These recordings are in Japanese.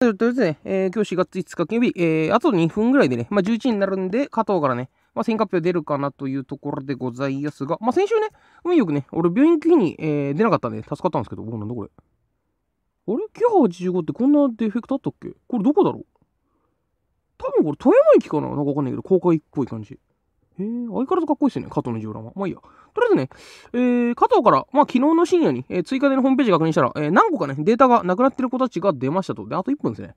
とりあえずね、えー、今日4月5日金曜日、えー、あと2分ぐらいでね、まあ、11になるんで、加藤からね、まあ、1挙0 0出るかなというところでございますが、まあ、先週ね、運よくね、俺病院機に、えー、出なかったんで助かったんですけど、おなんだこれ。あれ ?985 ってこんなディフェクトあったっけこれどこだろう多分これ富山駅かななんかわかんないけど、公開っぽい感じ。ええ、相変わらずかっこいいですね。加藤のジオラマ。まあいいや。とりあえずね、えー、加藤から、まあ昨日の深夜に、えー、追加でのホームページ確認したら、えー、何個かね、データがなくなってる子たちが出ましたと。で、あと1分ですね。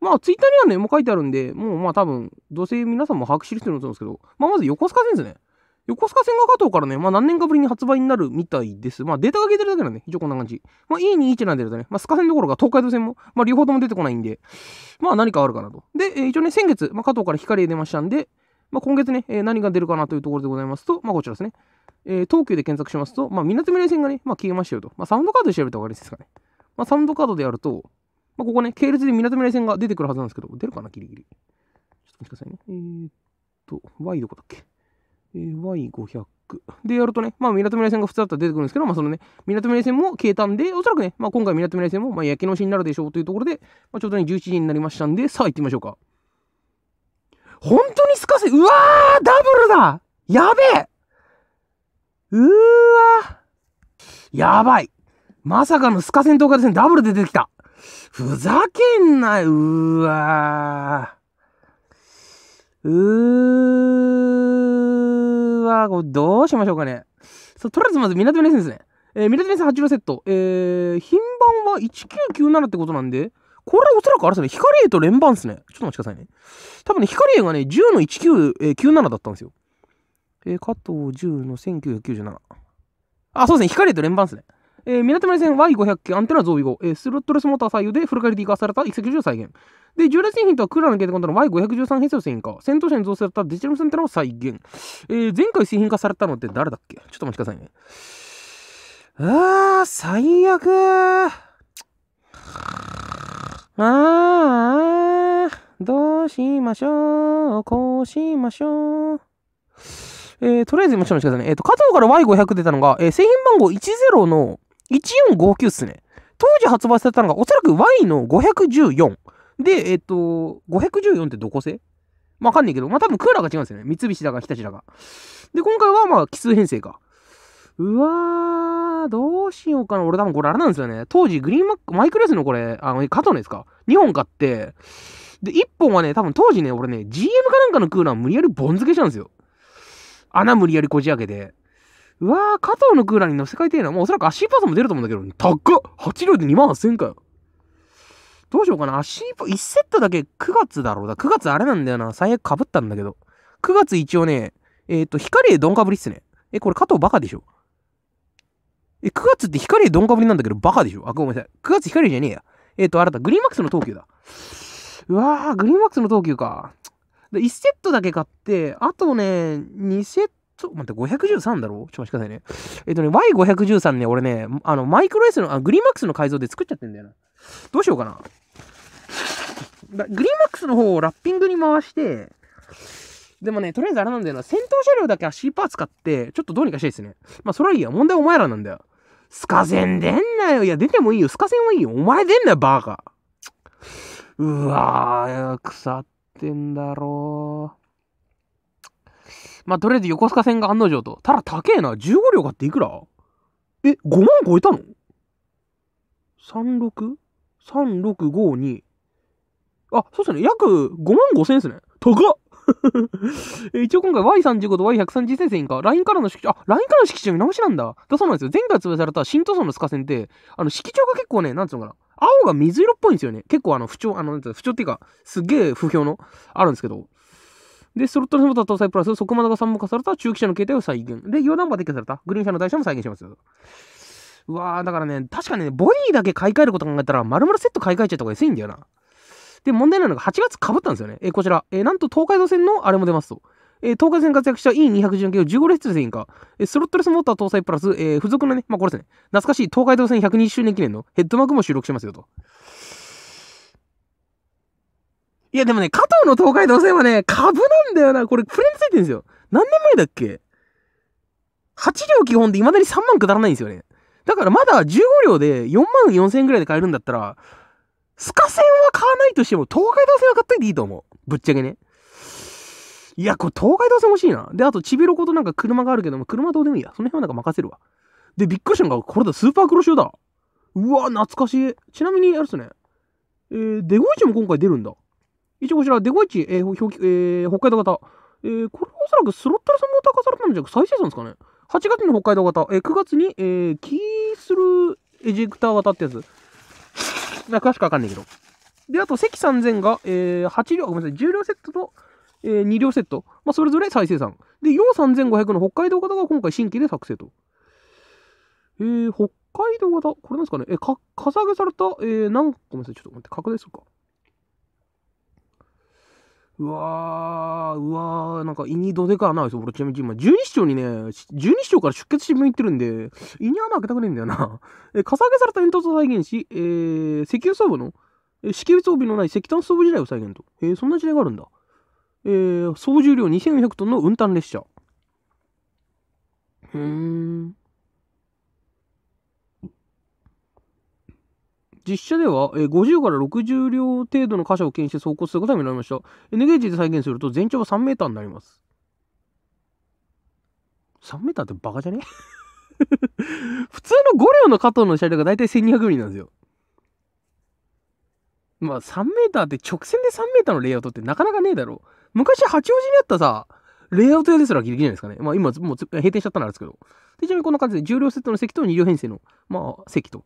まあ、ツイッターにはね、もう書いてあるんで、もうまあ多分、どうせ皆さんも把握してる人だと思うんですけど、まあまず横須賀線ですね。横須賀線が加藤からね、まあ何年かぶりに発売になるみたいです。まあデータが消えてるだけなんで、一応こんな感じ。まあ e 2 1なんでるとね、まあスカ線どころか東海道線も、まあ両方とも出てこないんで、まあ何かあるかなと。で、えー、一応ね、先月、まあ加藤から光出ましたんで、まあ、今月ね、えー、何が出るかなというところでございますと、まあ、こちらですね。えー、東急で検索しますと、まあ、港未来線がね、まあ、消えましたよと。まあ、サウンドカードで調べた方がいいですかね。まあ、サウンドカードでやると、まあ、ここね、系列で港未来線が出てくるはずなんですけど、出るかな、ギリギリ。ちょっと待ってくださいね。えー、っと、Y どこだっけえー、Y500。でやるとね、まあ、港未来線が普通だったら出てくるんですけど、まあ、そのね、港未来線も消えたんで、おそらくね、まあ、今回港未来線も、まあ、焼き直しになるでしょうというところで、まあ、ちょうどね、11時になりましたんで、さあ行ってみましょうか。本当にすかせ、うわーダブルだやべえうーわやばいまさかのスカ戦闘家ですね、ダブルで出てきたふざけんなうーわーうーわこれどうしましょうかね。そう、とりあえずまず港目レッスンですね。えー、港目レッスン8のセット。えー、品番は1997ってことなんで、これおそらくあれですね、ヒカリエと連番っすね。ちょっと待ちくださいね。多分ね、ヒカリエがね、10の1997だったんですよ。えー、加藤10の1997。あ、そうですね、ヒカリエと連番っすね。えー、港前線 Y500 系アンテナ増備後、えー、スロットレスモーター採用でフルカリティ化された一石を再現。で、従来製品とはクーラーのゲートコントの Y513 編成製品化、戦闘車に増設されたデジタルセンターを再現。えー、前回製品化されたのって誰だっけちょっと待ちくださいね。あー、最悪ああ、どうしましょう、こうしましょう。えー、とりあえず今ちょっとくださいね。えっ、ー、と、加藤から Y500 出たのが、えー、製品番号10の1459っすね。当時発売されたのが、おそらく Y の514。で、えっ、ー、と、514ってどこ製わかんないけど、まあ、多分クーラーが違うんですよね。三菱だか日立だか。で、今回はまあ、奇数編成か。うわー、どうしようかな。俺多分これあれなんですよね。当時、グリーンマック、マイクレスのこれ、あの、カトのやつか。2本買って、で、1本はね、多分当時ね、俺ね、GM かなんかのクーラー無理やりボン付けしたんですよ。穴無理やりこじ開けて。うわー、加藤のクーラーに乗せ替えてえな。もうおそらくアッシーパーソンも出ると思うんだけど、高っ !8 両で2万8000円かよ。どうしようかな。アッシーパー、1セットだけ9月だろうだ。9月あれなんだよな。最悪かぶったんだけど。9月一応ね、えっ、ー、と、光でドンかぶりっすね。え、これ加藤バカでしょえ、9月って光ドンかぶりなんだけど、バカでしょあ、ごめんなさい。9月光じゃねえや。えっ、ー、と、あなた、グリーンマックスの東急だ。うわー、グリーンマックスの東急か。で、1セットだけ買って、あとね、2セット、待って、513だろちょっと待ってくださいね。えっ、ー、とね、Y513 ね、俺ね、あの、マイクロ S の、あ、グリーンマックスの改造で作っちゃってんだよな。どうしようかな。だグリーンマックスの方をラッピングに回して、でもね、とりあえずあれなんだよな、戦闘車両だけ C パー使って、ちょっとどうにかしたいですね。まあ、それはいいや。問題お前らなんだよ。スカセン出んなよ。いや、出てもいいよ。スカセンはいいよ。お前出んなよ、バカ。うわぁ、腐ってんだろう。まあ、とりあえず横須賀線が案の定と。ただ、高えな。15両買っていくらえ、5万超えたの ?36?3652。あ、そうっすね。約5万5千円っすね。高っ 一応今回 Y35 と Y130 線線か、LINE からの式調、あ、LINE からの式調見直しなんだ。だそうなんですよ。前回潰された新塗装のスカ線って、あの、色調が結構ね、なんつうのかな。青が水色っぽいんですよね。結構あの、不調、あの、不調っていうか、すげえ不評の、あるんですけど。で、スロットのは搭載プラス、即窓が3化された中期車の形態を再現。で、4段バーで消されたグリーン車の台車も再現しますよ。うわー、だからね、確かにね、ボディだけ買い替えること考えたら、丸々セット買い替えちゃった方が安いんだよな。で、問題なのが8月かぶったんですよね。えー、こちら、えー、なんと東海道線のあれも出ますと。えー、東海線活躍した e 2 1 4系を15列線以下、えー、スロットレスモーター搭載プラス、えー、付属のね、まあ、これですね、懐かしい東海道線120周年記念のヘッドマークも収録してますよと。いや、でもね、加藤の東海道線はね、株なんだよな。これ、フレームついてるんですよ。何年前だっけ ?8 両基本で未だに3万くだらないんですよね。だからまだ15両で4万4千円ぐらいで買えるんだったら、スカ線は買わないとしても、東海道線は買っといていいと思う。ぶっちゃけね。いや、これ東海道線欲しいな。で、あと、ちびろことなんか車があるけども、車どうでもいいや。その辺はなんか任せるわ。で、びっくりしたのが、これだ、スーパー黒潮だ。うわ、懐かしい。ちなみに、あれっすね。えー、デゴイチも今回出るんだ。一応こちら、デゴイチ、えー表えー、北海道型。えー、これはおそらくスロットルスんも高されたんじゃなく再生産ですかね。8月に北海道型、えー、9月に、えー、キースルーエジェクター型ってやつ。な詳しくわかんないけど。で、あと、関3000が、えー、8両、ごめんなさい、10両セットと、えー、2両セット。まあ、それぞれ再生産。で、洋3500の北海道型が今回新規で作成と。えー、北海道型、これなんですかねえ、か、かさ上げされた、えー、なごめんなさい、ちょっと待って、拡大するか。うわー、うわー、なんか胃にどでかないそう。俺ちなみに今、十二指腸にね、十二指腸から出血し聞いってるんで、胃に穴開けたくねえんだよな。え、かさ上げされた煙突を再現し、えー、石油装備の、え、支給装備のない石炭装備時代を再現と。えー、そんな時代があるんだ。えー、総重量2400トンの運搬列車。うーん。実車では50から60両程度の貨車を検して走行することが見られました。N ゲージで再現すると全長は3メーターになります。3メーターってバカじゃね 普通の5両の加藤の車両が大体1200ミリなんですよ。まあ3メーターって直線で3メーターのレイアウトってなかなかねえだろう。昔八王子にあったさ、レイアウト屋ですらギリギリじゃないですかね。まあ今もう閉店しちゃったんですけど。ちなみにこんな感じで重量セットの席と2両編成の、まあ席と。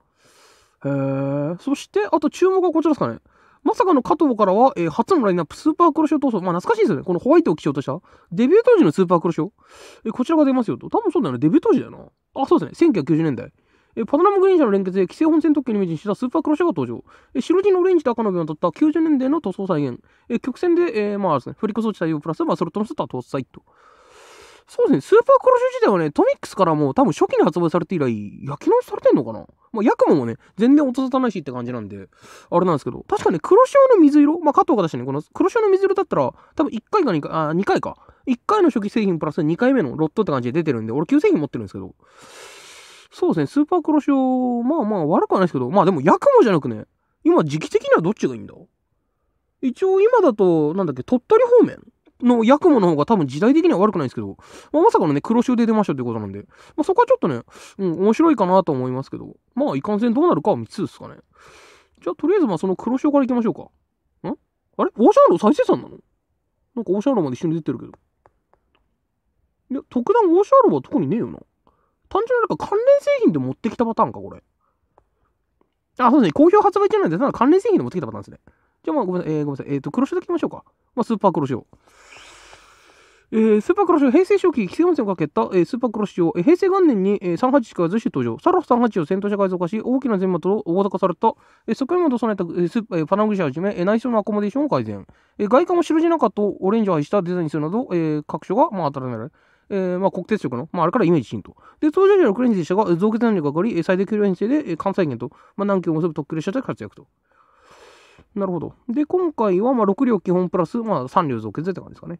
えー、そして、あと注目はこちらですかね。まさかの加藤からは、えー、初のラインナップ、スーパークロシオ闘争。まあ、懐かしいですよね。このホワイトを基調とした。デビュー当時のスーパークロシオ。えー、こちらが出ますよと。多分そうだよね。デビュー当時だよな。あ、そうですね。1990年代。えー、パトナムグリーン車の連結で規制本線特許ージにしたスーパークロシアが登場。えー、白地のオレンジと赤の部分を取った90年代の塗装再現。えー、曲線で、えー、まあですね、フリック装置対応プラスバスロットのスター搭載と。そうですね、スーパーコロシュ自体はね、トミックスからもう多分初期に発売されて以来、焼き直しされてんのかなまあ、ヤクモもね、全然音沙汰ないしって感じなんで、あれなんですけど、確かね、黒潮の水色、まあ、加藤が出してね、この黒潮の水色だったら、多分1回か2回、あ、2回か。1回の初期製品プラス2回目のロットって感じで出てるんで、俺旧製品持ってるんですけど、そうですね、スーパー黒潮、まあまあ悪くはないですけど、まあでもヤクモじゃなくね、今時期的にはどっちがいいんだ一応今だと、なんだっけ、鳥取方面の役クの方が多分時代的には悪くないんですけど、まあ、まさかのね、黒潮で出ましたってことなんで、まあ、そこはちょっとね、うん、面白いかなと思いますけど、まあ、いかんせんどうなるかは3つですかね。じゃあ、とりあえず、まあ、その黒潮から行きましょうか。んあれオーシャンロー再生産なのなんかオーシャンローまで一緒に出てるけど。いや、特段オーシャンローは特にねえよな。単純になんか関連製品で持ってきたパターンか、これ。あ、そうですね。好評発売中なんで、ただ関連製品で持ってきたパターンですね。じゃあまあごめんなさい。えー、ごめんなさい。えっ、ー、と、黒潮でいきましょうか。まあ、スーパー黒潮。えー、スーパークラッシュ、平成初期、規制温泉をかけた、えー、スーパークラッシュを、えー、平成元年に、えー、381から随所登場。サラフ38を戦闘車改造化し、大きな全末を大型化された、えー、側面を備えた、えー、スーパえー、パナグシャはじめ、えー、内装のアコモデーションを改善。えー、外観を白地中とオレンジを配したデザインするなど、えー、各所が、まあ、当たらない。えー、まあ、国鉄色の、まあ、あれからイメージんと。で、場時クレンジでしたが、造血能力がかがり、最適量編成で、えー、関西圏と、まあ、南京を結ぶ特急列車で活躍と。なるほど。で、今回は、まあ、6両基本プラス、まあ、3両造血でって感じですかね。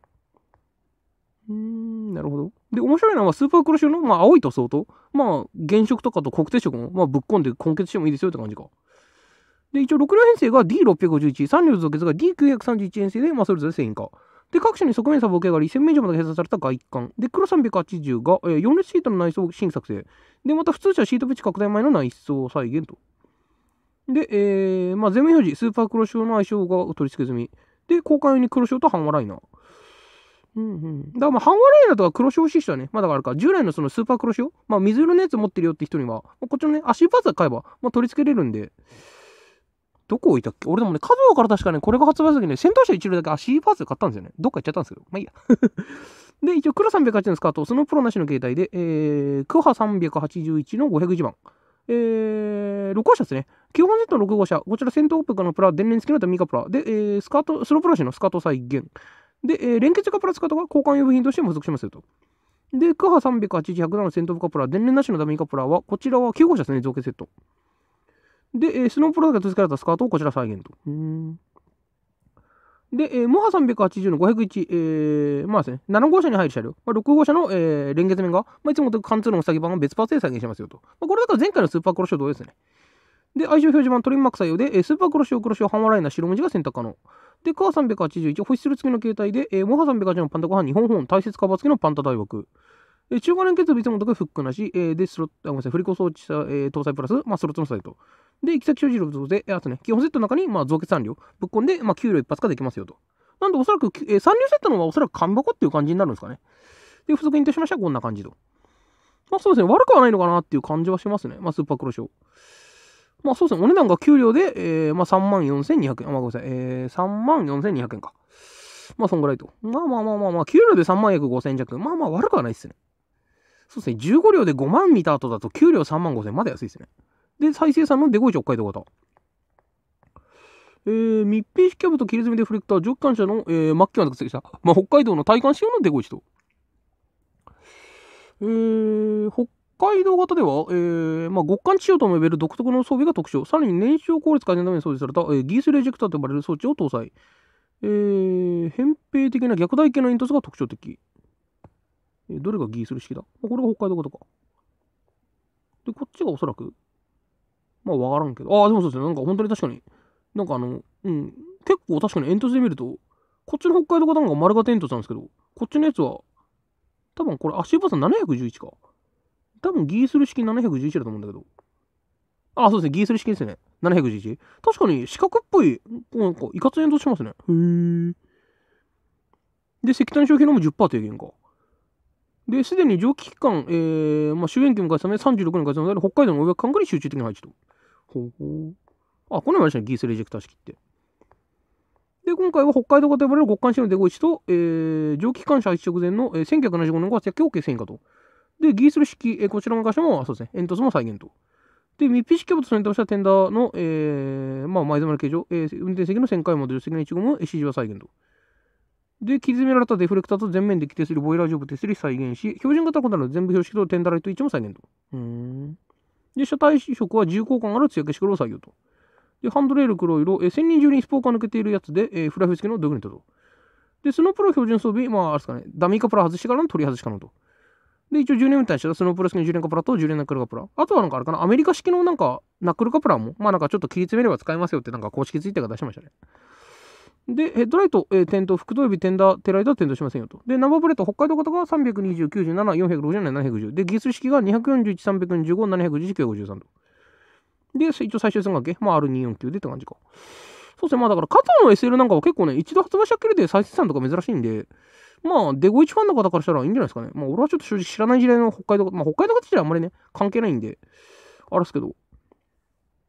うん、なるほど。で、面白いのは、スーパー黒潮の、まあ、青い塗装と、まあ、原色とかと黒定色も、まあ、ぶっ込んで混結してもいいですよって感じか。で、一応、6両編成が D651、3両造結が D931 編成で、まあ、それぞれ1000円か。で、各種に側面差合計があり、1000名以上まで閉鎖された外観。で、黒380が、えー、4列シートの内装新作成。で、また、普通車シートピチ拡大前の内装再現と。で、えー、まあ、全面表示、スーパー黒潮の相性が取り付け済み。で、交換用に黒潮と半和ライナー。うんうん。だからまあ、半割れだとか黒潮シシだね。まあだからか、従来のそのスーパー黒潮、まあ水色のやつ持ってるよって人には、こっちのね、足パーツ買えば、まあ取り付けれるんで、どこ置いたっけ俺でもね、カズオから確かね、これが発売する時ね、先頭車一流だけ足パーツ買ったんですよね。どっか行っちゃったんですけど。まあいいや。で、一応、黒308のスカート、そのプロなしの携帯で、えー、クハ381の501番。えー、6号車ですね。基本 Z の6号車。こちら、先頭オープンのプラ、電源付きのとミカプラ。で、えー、スカート、スロープラシのスカート再現。で、えー、連結カプラ使うとか交換用部品としても付属しますよと。で、クハ3 8 0 1 0セントブカプラ電源なしのダミーカプラは、こちらは9号車ですね、造形セット。で、えー、スノープロだけ付けられたスカートをこちら再現と。で、えー、モハ380の501、えー、まあですね、7号車に入る車両、まあ、6号車の、えー、連結面が、まあ、いつもと貫通のうさぎ版を別パーツで再現しますよと。まあ、これだから前回のスーパークロッシュ同様ですね。で、愛称表示版トリンマック採用で、えー、スーパークロッシュをクロッシュをハンマーライナー白文字が選択可能。で、カー381、保湿する付きの携帯で、えー、モハ308のパンダご飯、日本本、大切カバー付きのパンダ大枠。え中華連結部いつもとかフックなし、えー、で、スロット、あ、ごめんなさい、振り子装置、えー、搭載プラス、まあ、スロットのサイト。で、行き先所持力え、あとね、基本セットの中に、まあ、増血3量、ぶっ込んで、まあ、給料一発化できますよと。なんで、おそらく、えー、3両セットのはおそらく缶箱っていう感じになるんですかね。で、付属にいたしましてはこんな感じと。まあ、そうですね、悪くはないのかなっていう感じはしますね。まあ、スーパークロショー。まあそうですね、お値段が給料で、えー、まあ3万4200円。あ、まあ、ごめんなさい、えー、3万4200円か。まあそんぐらいと。まあまあまあまあまあ、給料で3万約5000円弱。まあまあ悪くはないですね。そうですね、15両で5万見た後だと給料3万5000円まだ安いですね。で、再生産のデゴイチ北海道型。えー、密閉式キャブと切り詰めでフレクター、蒸気感車の、えー、末期までくっした。まあ北海道の体感仕様のデゴイチと。えー、北海道型では、えーまあ、極寒地上とも呼べる独特の装備が特徴。さらに燃焼効率改善のために装備された、えー、ギースレジェクターと呼ばれる装置を搭載。えー、扁平的な逆台形の煙突が特徴的。えー、どれがギースル式だ、まあ、これが北海道型か。で、こっちがおそらく、まあわからんけど。ああ、でもそうですね。なんか本当に確かに、なんかあの、うん、結構確かに煙突で見ると、こっちの北海道型の方が丸型煙突なんですけど、こっちのやつは、多分これ足場さん711か。多分ギースル式711だと思うんだけど。あ、そうですね。ギースル式ですね。711。確かに四角っぽい、なんか、いかつんとしますね。へえ。で、石炭消費のも10%低減か。で、すでに蒸気機関、えー、まあ、終焉期も迎えたた36年開催ので、北海道の大学管区に集中的に配置と。ほうほう。あ、この前でしたね。ギースレジェクター式って。で、今回は北海道型と呼ばれる極寒市の出口と、えー、蒸気機関車配置直前の、えー、1975年5月設計1000円かと。で、ギースル式、えー、こちらの箇所も、そうですね、煙突も再現と。で、密閉式と選択したテンダーの、えー、まあ、前詰まり形状、えー、運転席の旋回も助手席の1号も指示は再現と。で、切り詰められたデフレクターと全面で規定するボイラージーブ手すり再現し、標準型のとなら全部標識とテンダーライト置も再現と。うん。で、車体色は重厚感ある艶消し黒を採用と。で、ハンドレール黒色、えー、千人中にスポーカー抜けているやつで、えー、フラフィスケのドグネットと。で、スノープロ標準装備、まあ、あれですかね、ダミーカプラー外してからの取り外し可能と。で、一応10年運転したスノープロスキー10年カプラと10年ナックルカプラ。あとはなんかあれかな、アメリカ式のなんか、ナックルカプラも、まあなんかちょっと切り詰めれば使えますよってなんか公式ツイッターが出しましたね。で、ヘッドライト、えー、点灯、副灯予備、点灯、テライトは点灯しませんよと。で、ナンバープレート、北海道型が320、97、460、710。で、ギス式が241、325、711、953と。で、一応最終戦がけ、まあ R249 でって感じか。そうですね、まあだから、カ藤の SL なんかは結構ね、一度発売したっきりで再生産とか珍しいんで、まあ、デゴイチファンの方からしたらいいんじゃないですかね。まあ、俺はちょっと正直知らない時代の北海道、まあ、北海道方自体あんまりね、関係ないんで、あれですけど。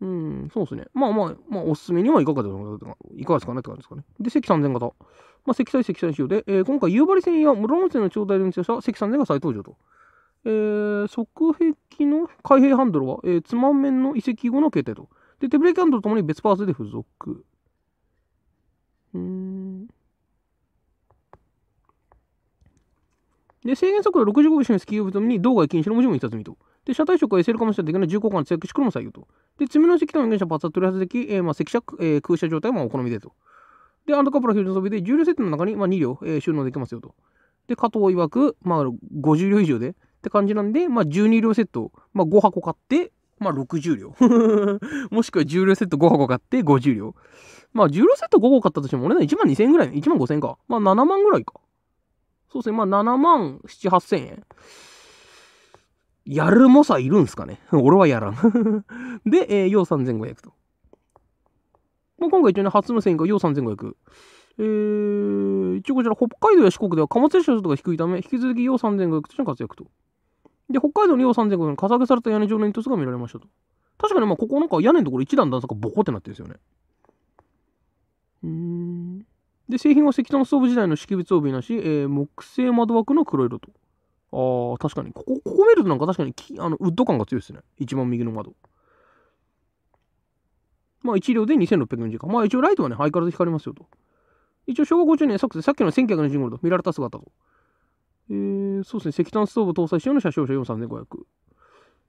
うん、そうですね。まあまあ、まあ、おすすめにはいかがいかがですかねって感じですかね。で、関三千型。まあ、関対関三仕様で、えー、今回、夕張線や室町線の頂戴で見転した関三千が再登場と。えー、側壁の開閉ハンドルは、えー、つまんの移籍後の携帯と。で、手ブレーキハンドルともに別パーツで付属。うんで、制限速度65秒示スキーオブともに、動外禁止の文字も1つ見と。で、車体色は SL かもしれないけど、重厚感強くし黒も採用と。で、爪の積との原車パーツは取り外し、えー、まあ、赤車、えー、空車状態もお好みでと。で、アンドカップラフィールド装備で、重量設定の中に、まあ、2両、えー、収納できますよと。で、加藤曰く、まあ、50両以上でって感じなんで、まあ、12両セット、まあ、5箱買って、まあ、60両。もしくは重量セット5箱買って50両。まあ、重量セット5個買ったとしても、俺ね、1万2000円ぐらい、1万5000円か。まあ、7万ぐらいか。そうですね、まあ7万7、8千円。やる猛者いるんすかね 俺はやらん で、えー、要3500と。まあ、今回一応ね、初無線が要3500。えー、一応こちら、北海道や四国では貨物列車とか低いため、引き続き要3500としての活躍と。で、北海道の要3500にかさげされた屋根上の煙突が見られましたと。確かに、まあ、ここなんか屋根のところ一段段差がボコってなってるんですよね。うーん。で、製品は石炭ストーブ時代の識別帯なし、えー、木製窓枠の黒色と。ああ、確かに。ここ、ここ見るとなんか確かにあのウッド感が強いですね。一番右の窓。まあ、1両で2600円時間。まあ、一応ライトはね、ハイカラで光りますよと。一応、昭和50年作成、さっきの1920頃と見られた姿と。えー、そうですね、石炭ストーブ搭載ようの車掌車43500。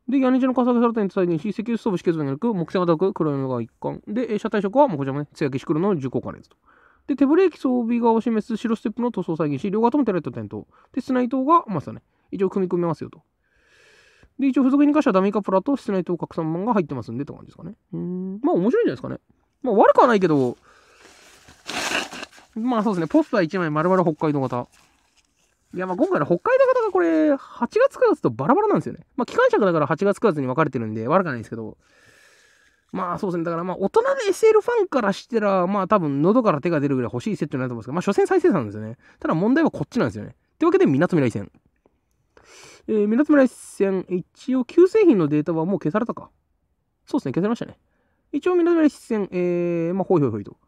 で、屋根地のかさサルされたよに再現し、石油ストーブ試験がなく、木製が高く黒いのが一貫。で、車体色は、もうこちらもね、艶消し黒の重厚加熱と。で、手ブレーキ装備側を示す白ステップの塗装再現し、両側ともテらイト点灯。で、室内灯が、まあ、でね、一応組み込めますよと。で、一応付属に関してはダミーカプラと室内灯拡散板が入ってますんでって感じですかね。うん、まあ面白いんじゃないですかね。まあ悪くはないけど、まあそうですね、ポスター1枚丸々北海道型。いや、まあ今回の北海道型がこれ、8月9月とバラバラなんですよね。まあ機関車だから8月9月に分かれてるんで悪くはないですけど、まあそうですね。だからまあ大人で SL ファンからしたら、まあ多分喉から手が出るぐらい欲しいセットになると思うんですけど、まあ所詮再生産ですよね。ただ問題はこっちなんですよね。というわけで、みなとみらい戦。えー、みなとみらい戦、一応旧製品のデータはもう消されたか。そうですね、消されましたね。一応みなとみらい戦、えー、まあほいほいほいと。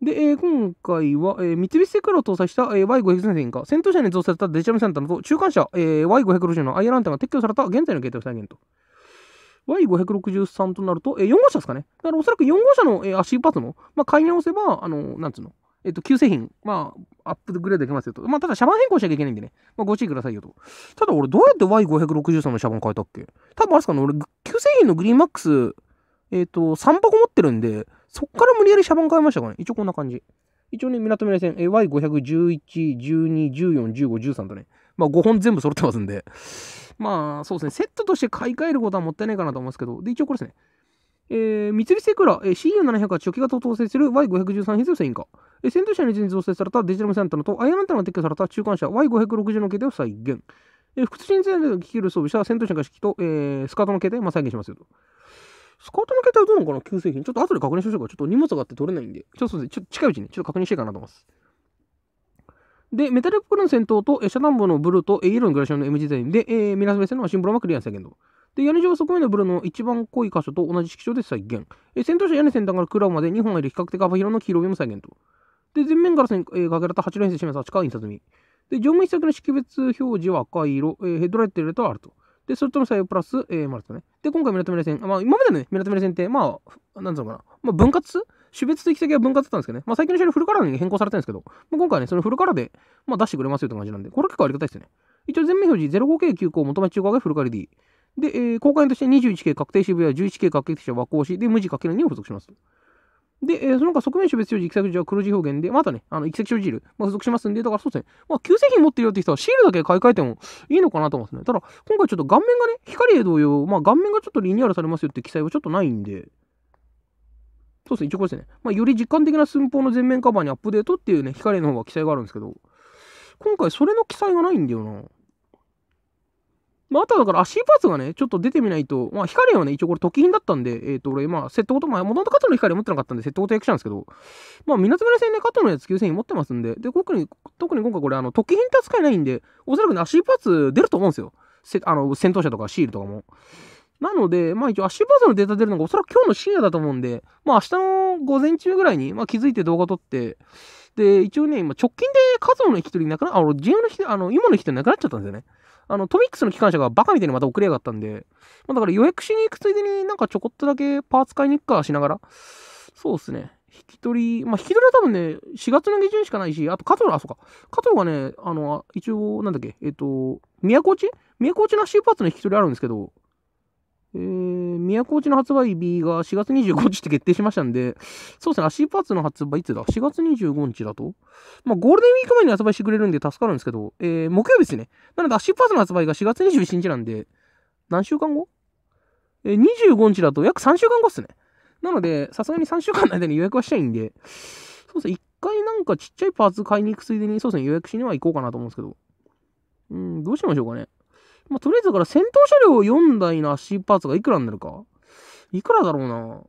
で、えー、今回は、えー、三菱セクラを搭載した、えー、Y500 戦か、戦闘車に増設されたデジタルセンターと中間車、えー、Y560 のアイアランタンが撤去された現在のゲートを再現と。Y563 となると、えー、4号車ですかね。だからおそらく4号車の、えー、足パーツの、まあ、買い直せば、あのー、なんつうの、えっ、と、旧製品、まあ、アップグレードできますよと。まあ、ただ、車番変更しなきゃいけないんでね、まあ、ご注意くださいよと。ただ、俺、どうやって Y563 の車番変えたっけ多分、あれですかね、俺、旧製品のグリーンマックス、えっ、と、3箱持ってるんで、そっから無理やり車番変えましたかね。一応こんな感じ。一応ね、港な線、えー、Y511、12、14、15、13とね、まあ、5本全部揃ってますんで、まあ、そうですね、セットとして買い替えることはもったいないかなと思いますけど、で、一応これですね。えー、三菱セクラ、えー、CU700 は初期型を搭載する Y513 編成戦果、えー、戦闘車の一に造成されたデジタルセンターとアイアンタナが撤去された中間車 Y560 の形態を再現。えー、複数人戦で聞ける装備車は戦闘車の式と、えー、スカートの形態を、まあ、再現しますよと。スカートの形態どうなのかな旧製品。ちょっと後で確認しましょうか。ちょっと荷物があって取れないんで。ちょっとすみません。ちょっと近いうちにちょっと確認していかなと思います。で、メタルックルの戦闘と、えシャタンボのブルーと、えイエローのグラシアの M 字材で、えー、ミラスベセのシンボルマクリアン再現度。で、屋根上側面のブルーの一番濃い箇所と同じ色調で再現。えー、戦闘車屋根先端からクラウまで2本よる比較的幅広の黄色帯も再現と。で、前面ガラスに、えー、かけられた8連星示す8か印刷見。で、乗務員先の識別表示は赤色、えー、ヘッドライト入れトとあると。で、それとの作用プラス、えー、マルトね。で、今回、港未来線、まあ、今までのね、港未来線って、まあ、なんつうのかな、まあ、分割種別的先は分割だったんですけどね、まあ、最近の車両フルカラーに変更されたんですけど、まあ、今回ね、そのフルカラーで、まあ、出してくれますよって感じなんで、これ結構ありがたいですね。一応全面表示 05K9 個求め中華がフルカリ D。で、えー、交換として 21K 確定渋谷、11K 確定は和光し、で無地かける2を付属します。で、えー、その他側面種別表示、行き先表示は黒字表現で、またね、あの行き先表示ール、まあ、付属しますんで、だからそうですね、まあ、旧製品持ってるよって人はシールだけ買い替えてもいいのかなと思いますね。ただ、今回ちょっと顔面がね、光で同様、まあ、顔面がちょっとリニューアルされますよって記載はちょっとないんで、そうですね、一応これですね。まあ、より実感的な寸法の全面カバーにアップデートっていうね、光の方が記載があるんですけど、今回それの記載がないんだよな。まあ、あとはだから足パーツがね、ちょっと出てみないと、まあ、光はね、一応これ特品だったんで、えっ、ー、と、俺、まあ、セットごと、まあ、もともと肩の光持ってなかったんで、セットごと役者なんですけど、まあ、水詰線ね、肩のやつ9000円持ってますんで、で、特に、特に今回これ、あの、特品って扱いないんで、おそらくね、足パーツ出ると思うんですよ。せあの戦闘車とかシールとかも。なので、まあ一応、アッシューのデータ出るのがおそらく今日の深夜だと思うんで、まあ明日の午前中ぐらいに、まあ、気づいて動画撮って、で、一応ね、今直近でカズの引き取りなくな、あの、自由の引き、あの、今の引き取りなくなっちゃったんですよね。あの、トミックスの機関車がバカみたいにまた遅れやがったんで、まあ、だから予約しに行くついでになんかちょこっとだけパーツ買いに行くかしながら、そうですね。引き取り、まあ、引き取りは多分ね、4月の下旬しかないし、あと加藤、あ、そうか。加藤がね、あの、一応、なんだっけ、えっと、宮古地宮古地のシーパーツの引き取りあるんですけど、えー、宮古内の発売日が4月25日って決定しましたんで、そうですね、足パーツの発売いつだ ?4 月25日だとまあ、ゴールデンウィーク前に発売してくれるんで助かるんですけど、えー、木曜日ですね。なので足パーツの発売が4月27日なんで、何週間後えー、25日だと約3週間後っすね。なので、さすがに3週間の間に予約はしたいんで、そうですね、1回なんかちっちゃいパーツ買いに行くついでに、そうですね、予約しには行こうかなと思うんですけど、うん、どうしましょうかね。まあ、とりあえずだから戦闘車両4台の足パーツがいくらになるかいくらだろうな。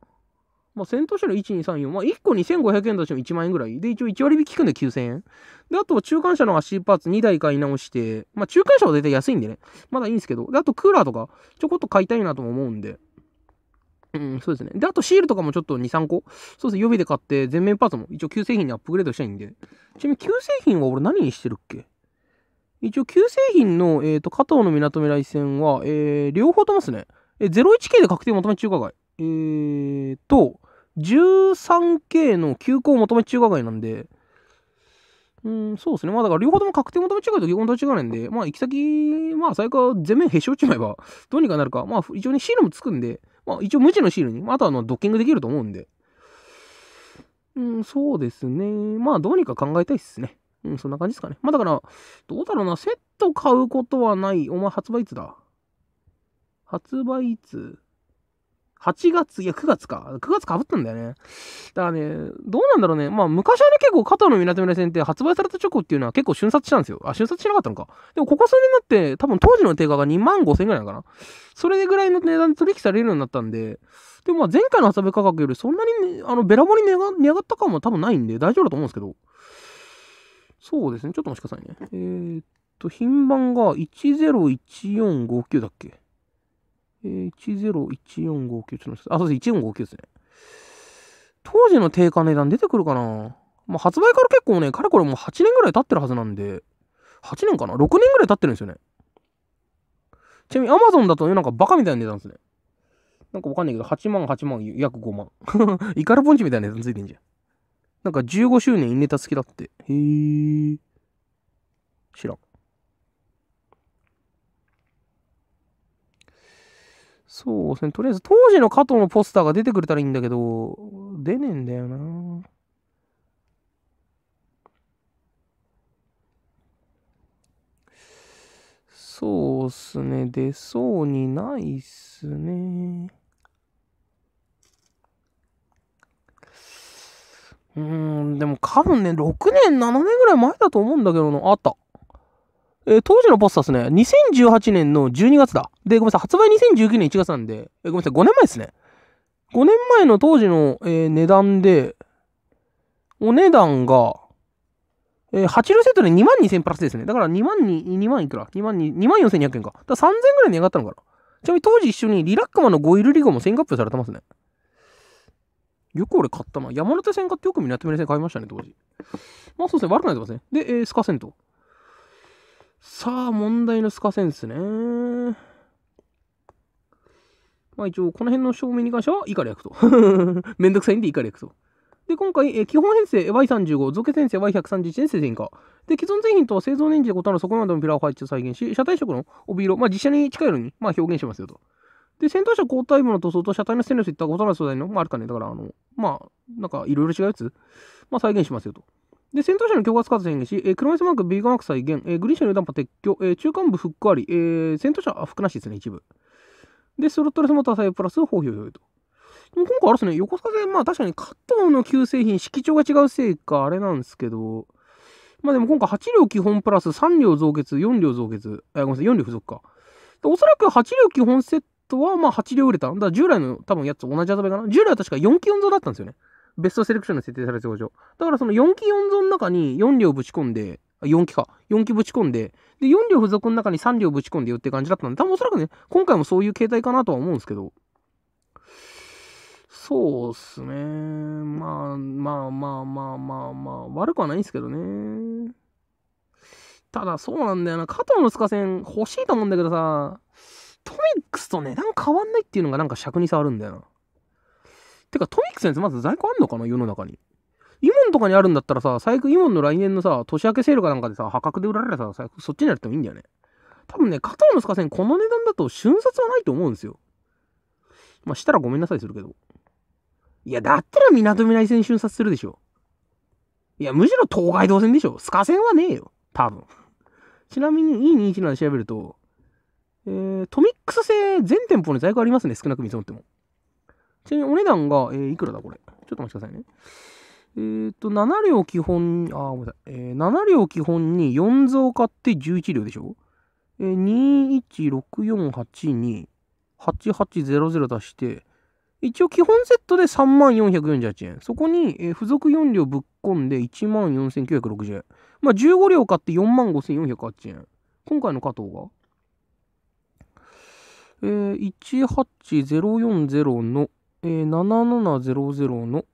まあ、戦闘車両1234。まあ、1個2500円としても1万円ぐらい。で、一応1割引きくんで9000円。で、あとは中間車の足パーツ2台買い直して、まあ、中間車は大体安いんでね。まだいいんですけど。で、あとクーラーとか、ちょこっと買いたいなとも思うんで。うん、そうですね。で、あとシールとかもちょっと2、3個。そうですね、予備で買って、全面パーツも一応旧製品にアップグレードしたいんで。ちなみに旧製品は俺何にしてるっけ一応、旧製品の、えっ、ー、と、加藤の港未来線は、えー、両方ともですね、えー、01K で確定求め中華街。えーと、13K の急行求め中華街なんで、うん、そうですね。まあだから両方とも確定求め華街と基本と違うねんで、まあ行き先、まあ最下全面へし折っちまえば、どうにかなるか。まあ一応ね、シールもつくんで、まあ一応無地のシールに、あとはあのドッキングできると思うんで。うん、そうですね。まあどうにか考えたいっすね。うん、そんな感じですかね。まあだから、どうだろうな、セット買うことはない。お前発売いつだ発売いつ ?8 月、いや9月か。9月かぶったんだよね。だからね、どうなんだろうね。まあ昔はね、結構加藤の港村線って発売された直後っていうのは結構瞬殺したんですよ。あ、瞬殺しなかったのか。でもここ数年になって多分当時の定価が2万5千ぐらいなのかな。それぐらいの値段で取引されるようになったんで、でもまあ前回の発売価格よりそんなに、ね、あの、べらぼり値上がった感も多分ないんで大丈夫だと思うんですけど。そうですね。ちょっとお待ちくださいね。えー、っと、品番が101459だっけえー、101459ちょっとあ、そうです。1459ですね。当時の定価値段出てくるかなまあ、発売から結構ね、かれこれもう8年ぐらい経ってるはずなんで、8年かな ?6 年ぐらい経ってるんですよね。ちなみに Amazon だとね、なんかバカみたいな値段ですね。なんかわかんないけど、8万、8万、約5万。イカルポンチみたいな値段ついてんじゃん。なんか15周年イネタ好きだって。へえ。知らん。そうですね。とりあえず当時の加藤のポスターが出てくれたらいいんだけど、出ねえんだよな。そうっすね。出そうにないっすね。うーん、でも多分ね、6年、7年ぐらい前だと思うんだけどな。あった。えー、当時のポスターですね。2018年の12月だ。で、ごめんなさい。発売2019年1月なんで、えー、ごめんなさい。5年前ですね。5年前の当時の、えー、値段で、お値段が、えー、8ルセットで2万2000プラスですね。だから2万に、2万いくら ?2 万に、2万4200円か。だから3000ぐらいに上がったのかな。ちなみに当時一緒にリラックマの5イルリゴも1000カップされてますね。よく俺買ったな。山手線買ってよく港南線買いましたね、当時。まあそうですね、悪くないと思いますね。で、えー、スカ線と。さあ、問題のスカ線ですね。まあ一応、この辺の照明に関しては、以下くと。めんどくさいんでで下くと。で、今回、えー、基本編成 Y35、造形編成 Y131 で製品化。で、既存製品とは製造年次で異なるそこまでのピラーを配置再現し、車体色の帯色、まあ実写に近いのに、まあ、表現しますよと。で、先頭車交代部の塗装と車体のステンレスいったことない素材の、まあ、あるかね、だから、あの、まあ、なんかいろいろ違うやつ、まあ、再現しますよと。で、先頭車の強化使って変化し、えー、黒メスマーク、ビーガンマーク再現、えー、グリーン車の油断波撤去、えー、中間部フックあり、えー、先頭車服なしですね、一部。で、スロットレスモーター再プラス、方表表と。今回あれですね、横風、まあ確かに加藤の旧製品、色調が違うせいか、あれなんですけど、まあでも今回8両基本プラス3両増結、4両増結、えー、ごめんなさい、4両付属か。おそらく8両基本セットとは、まあ、8両売れた。だから従来の多分やつ同じ遊びかな。従来は確か4機4増だったんですよね。ベストセレクションの設定された表情。だからその4機4増の中に4両ぶち込んで、4機か。4機ぶち込んで、で、4両付属の中に3両ぶち込んでよって感じだったんで、多分おそらくね、今回もそういう形態かなとは思うんですけど。そうっすね。まあ、まあまあまあまあまあ、悪くはないんですけどね。ただそうなんだよな。加藤のスカ戦欲しいと思うんだけどさ、トミックスと値段変わんないっていうのがなんか尺に触るんだよな。てかトミックスのやつまず在庫あんのかな世の中に。イモンとかにあるんだったらさ、最悪イモンの来年のさ、年明けセールかなんかでさ、破格で売られたらさ、そっちにやってもいいんだよね。多分ね、加藤のスカンこの値段だと瞬殺はないと思うんですよ。まあ、したらごめんなさいするけど。いや、だったら港未来線瞬殺するでしょ。いや、むしろ東海道線でしょ。スカセンはねえよ。多分。ちなみに E21 なん調べると、えー、トミックス製全店舗に在庫ありますね。少なく見積もっても。ちなみにお値段が、えー、いくらだこれ。ちょっとお待ちくださいね。えっ、ー、と、7両基本、あ、ごめんなさい。えー、7両基本に4増買って11両でしょえー、2164828800足して、一応基本セットで3448円。そこに、えー、付属4両ぶっ込んで14960円。まあ、15両買って45408円。今回の加藤がえー、18040の、えー、7700の、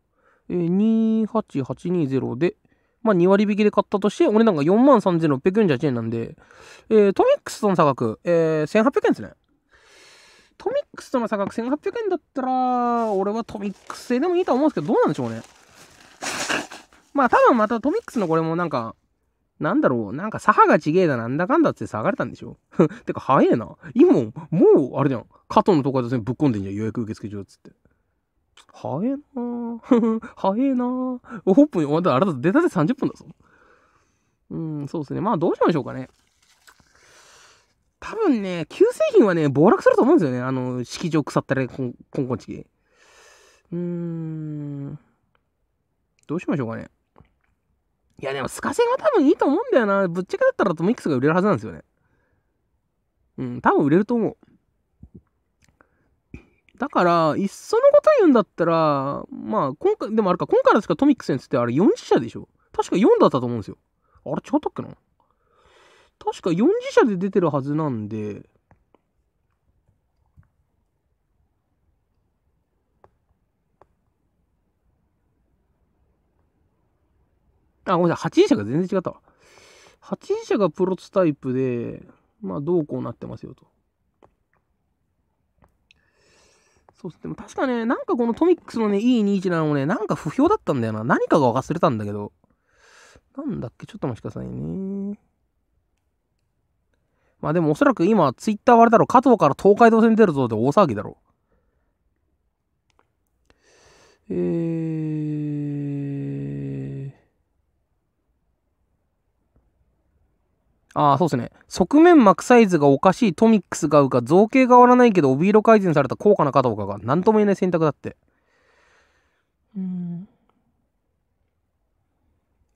えー、28820で、まあ、2割引きで買ったとして、お値段が43,648円なんで、えー、トミックスとの差額、えー、1800円ですね。トミックスとの差額1800円だったら、俺はトミックス製でもいいと思うんですけど、どうなんでしょうね。まあ、多分またトミックスのこれもなんか、なんだろう、なんかサハがちげえだなんだかんだって下がれたんでしょ てか早えな。今、もう、あれじゃん。加藤のとこでぶっ込んでんじゃん。予約受付所っつって。早えなー 早えなーホップに、まだあれだ出たて30分だぞ。うん、そうですね。まあどうしましょうかね。多分ね、旧製品はね、暴落すると思うんですよね。あの、式場腐ったり、コンコンチキうーん。どうしましょうかね。いや、でも、スカセが多分いいと思うんだよな。ぶっちゃけだったらトミックスが売れるはずなんですよね。うん、多分売れると思う。だから、いっそのこと言うんだったら、まあ、今回、でもあるか、今回のですかトミックセンスってあれ4次社でしょ確か4だったと思うんですよ。あれ違ったっけな確か4次社で出てるはずなんで、あ、ごめんなさい。8人車が全然違ったわ。8人車がプロトタイプで、まあ、どうこうなってますよと。そうっすでも確かね、なんかこのトミックスのね、e 2 1のもね、なんか不評だったんだよな。何かが忘れたんだけど。なんだっけちょっとお待ちくださいね。まあでもおそらく今、ツイッター割れたろ、加藤から東海道線出るぞって大騒ぎだろう。えーああ、そうですね。側面膜サイズがおかしいトミックスが合うか、造形が合わらないけど、帯色改善された高価なかどうかが、何とも言えない選択だって。うん。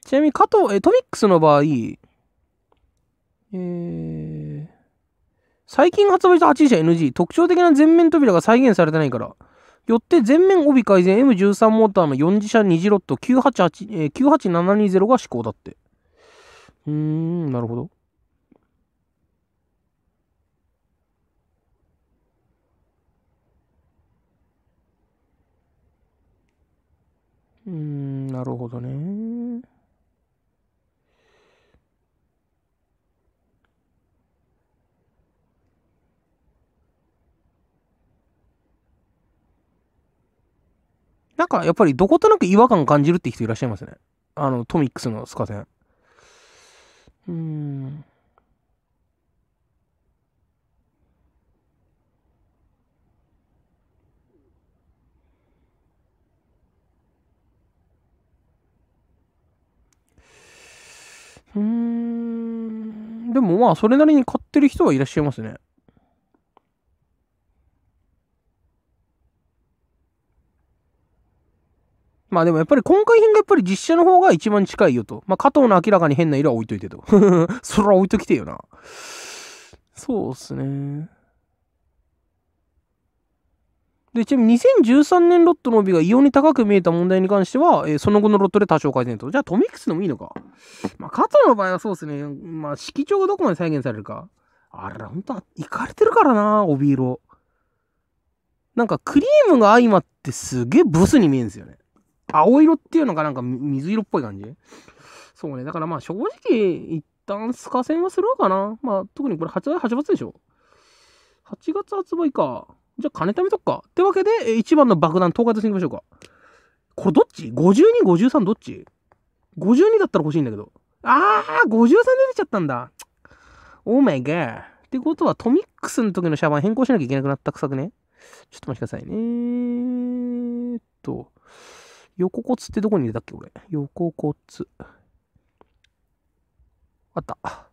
ちなみに、加藤、え、トミックスの場合、えー、最近発売した8社 NG、特徴的な全面扉が再現されてないから、よって全面帯改善 M13 モーターの4自社2次ロット988、えー、98720が試行だって。うーん、なるほど。うん、なるほどね。なんかやっぱりどことなく違和感感じるって人いらっしゃいますね。あのトミックスのスカセン。うん。うーん。でもまあ、それなりに買ってる人はいらっしゃいますね。まあでもやっぱり今回編がやっぱり実写の方が一番近いよと。まあ加藤の明らかに変な色は置いといてと。そら置いときてよな。そうっすね。で、ちなみに2013年ロットの帯が異様に高く見えた問題に関しては、えー、その後のロットで多少改善と。じゃあトミックスでもいいのか。まあ、加藤の場合はそうですね。まあ、色調がどこまで再現されるか。あら、ほんと、いかれてるからな、帯色。なんかクリームが相まってすげえブスに見えるんですよね。青色っていうのがなんか水色っぽい感じそうね。だからまあ正直、一旦スカ線はするわかな。まあ特にこれ8月、8月でしょ。8月発売か。じゃあ金貯めとくか。ってわけで、1番の爆弾、統括していきましょうか。これどっち ?52、53どっち ?52 だったら欲しいんだけど。あー、53で出ちゃったんだ。オーマイガー。ってことは、トミックスの時のシャバン変更しなきゃいけなくなったくさくね。ちょっと待ってくださいね。えーっと、横骨ってどこに入れたっけこれ。横骨。あった。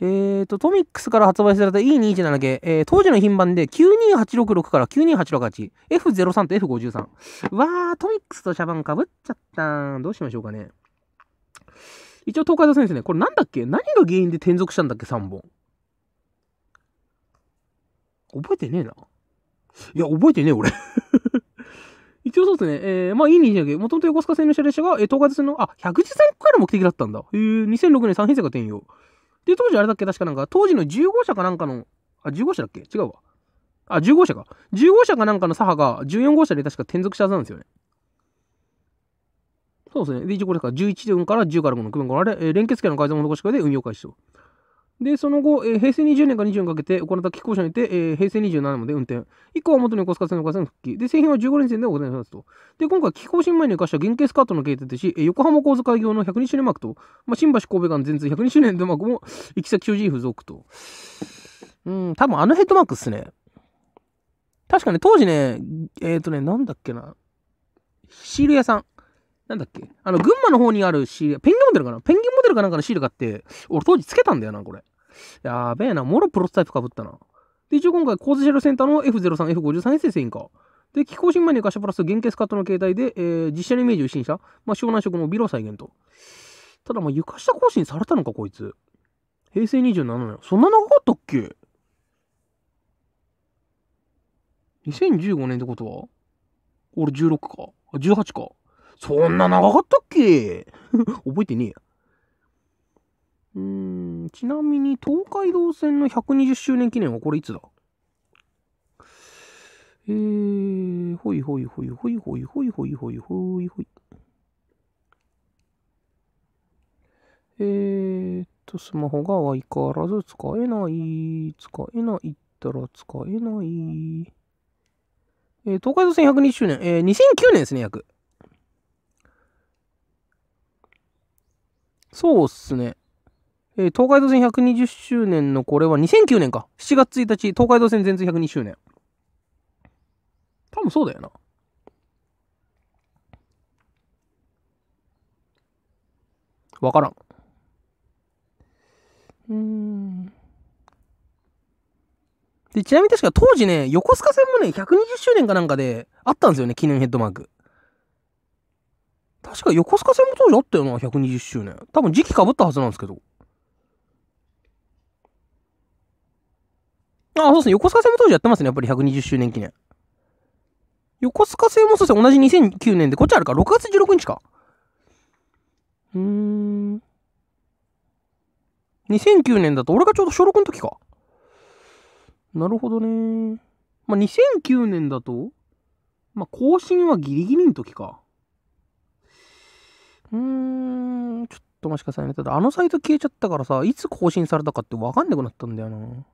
えっ、ー、と、トミックスから発売された E217 系、えー、当時の品番で92866から92868、F03 と F53。うわー、トミックスと茶番かぶっちゃったどうしましょうかね。一応、東海道線ですね、これなんだっけ何が原因で転属したんだっけ ?3 本。覚えてねえな。いや、覚えてねえ、俺 一応そうですね、えー、まあ、いい人間だけもともと横須賀線の車列車が、えー、東海道線の、あ、1 1 0線から目的だったんだ。えー、2006年3編成が転用。で、当時あれだっけ確かなんか、当時の10号車かなんかの、あ、1 5社車だっけ違うわ。あ、10号車か。10号車かなんかの左派が14号車で確か転属したはずなんですよね。そうですね。で、一応これから11分から10から5の区分から、あれ、え連結系の改造も残し方で運用開始と。で、その後、えー、平成20年から24年かけて行った寄港者にて、えー、平成27年まで運転。以降は元に横須賀線の火線復帰。で、製品は15年戦で行いますと。で、今回、寄港新米に浮かした原型スカートの形態し、えー、横浜構図開業の102周年幕と、まあ、新橋神戸間全通102周年で幕も、行き先中心付属と。うん、多分あのヘッドマークっすね。確かね、当時ね、えっ、ー、とね、なんだっけな。シール屋さん。なんだっけあの、群馬の方にあるシール、ペンギンモデルかなペンギンモデルかなんかのシール買って、俺当時つけたんだよな、これ。やべえな、もろプロトタイプかぶったな。で、一応今回、コーズシェルセンターの F03、F53 生インか。で、気候新マニアカシャプラス原型スカットの携帯で、えー、実写のイメージを新車、まあ、湘南色のビロ再現と。ただ、まあ、床下更新されたのか、こいつ。平成27年。そんな長かったっけ ?2015 年ってことは俺16か。あ、18か。そんな長かったっけ 覚えてねえや。うん、ちなみに東海道線の120周年記念はこれいつだえー、ほいほいほいほいほいほいほいほいほいほい。えーっと、スマホが相変わらず使えない。使えないったら使えない。えー、東海道線120周年。えー、2009年ですね、約。そうっすね。えー、東海道線120周年のこれは2009年か。7月1日、東海道線全通102周年。多分そうだよな。わからん。うーん。で、ちなみに確か当時ね、横須賀線もね、120周年かなんかであったんですよね、記念ヘッドマーク。確か横須賀線も当時あったよな、120周年。多分時期かぶったはずなんですけど。ああ、そうですね。横須賀線も当時やってますね。やっぱり120周年記念。横須賀線もそうですね。同じ2009年で、こっちあるか。6月16日か。うーん。2009年だと、俺がちょうど小6の時か。なるほどね。まあ、2009年だと、まあ、更新はギリギリの時か。うーん、ちょっと待ちくださいね。ただ、あのサイト消えちゃったからさ、いつ更新されたかってわかんなくなったんだよな。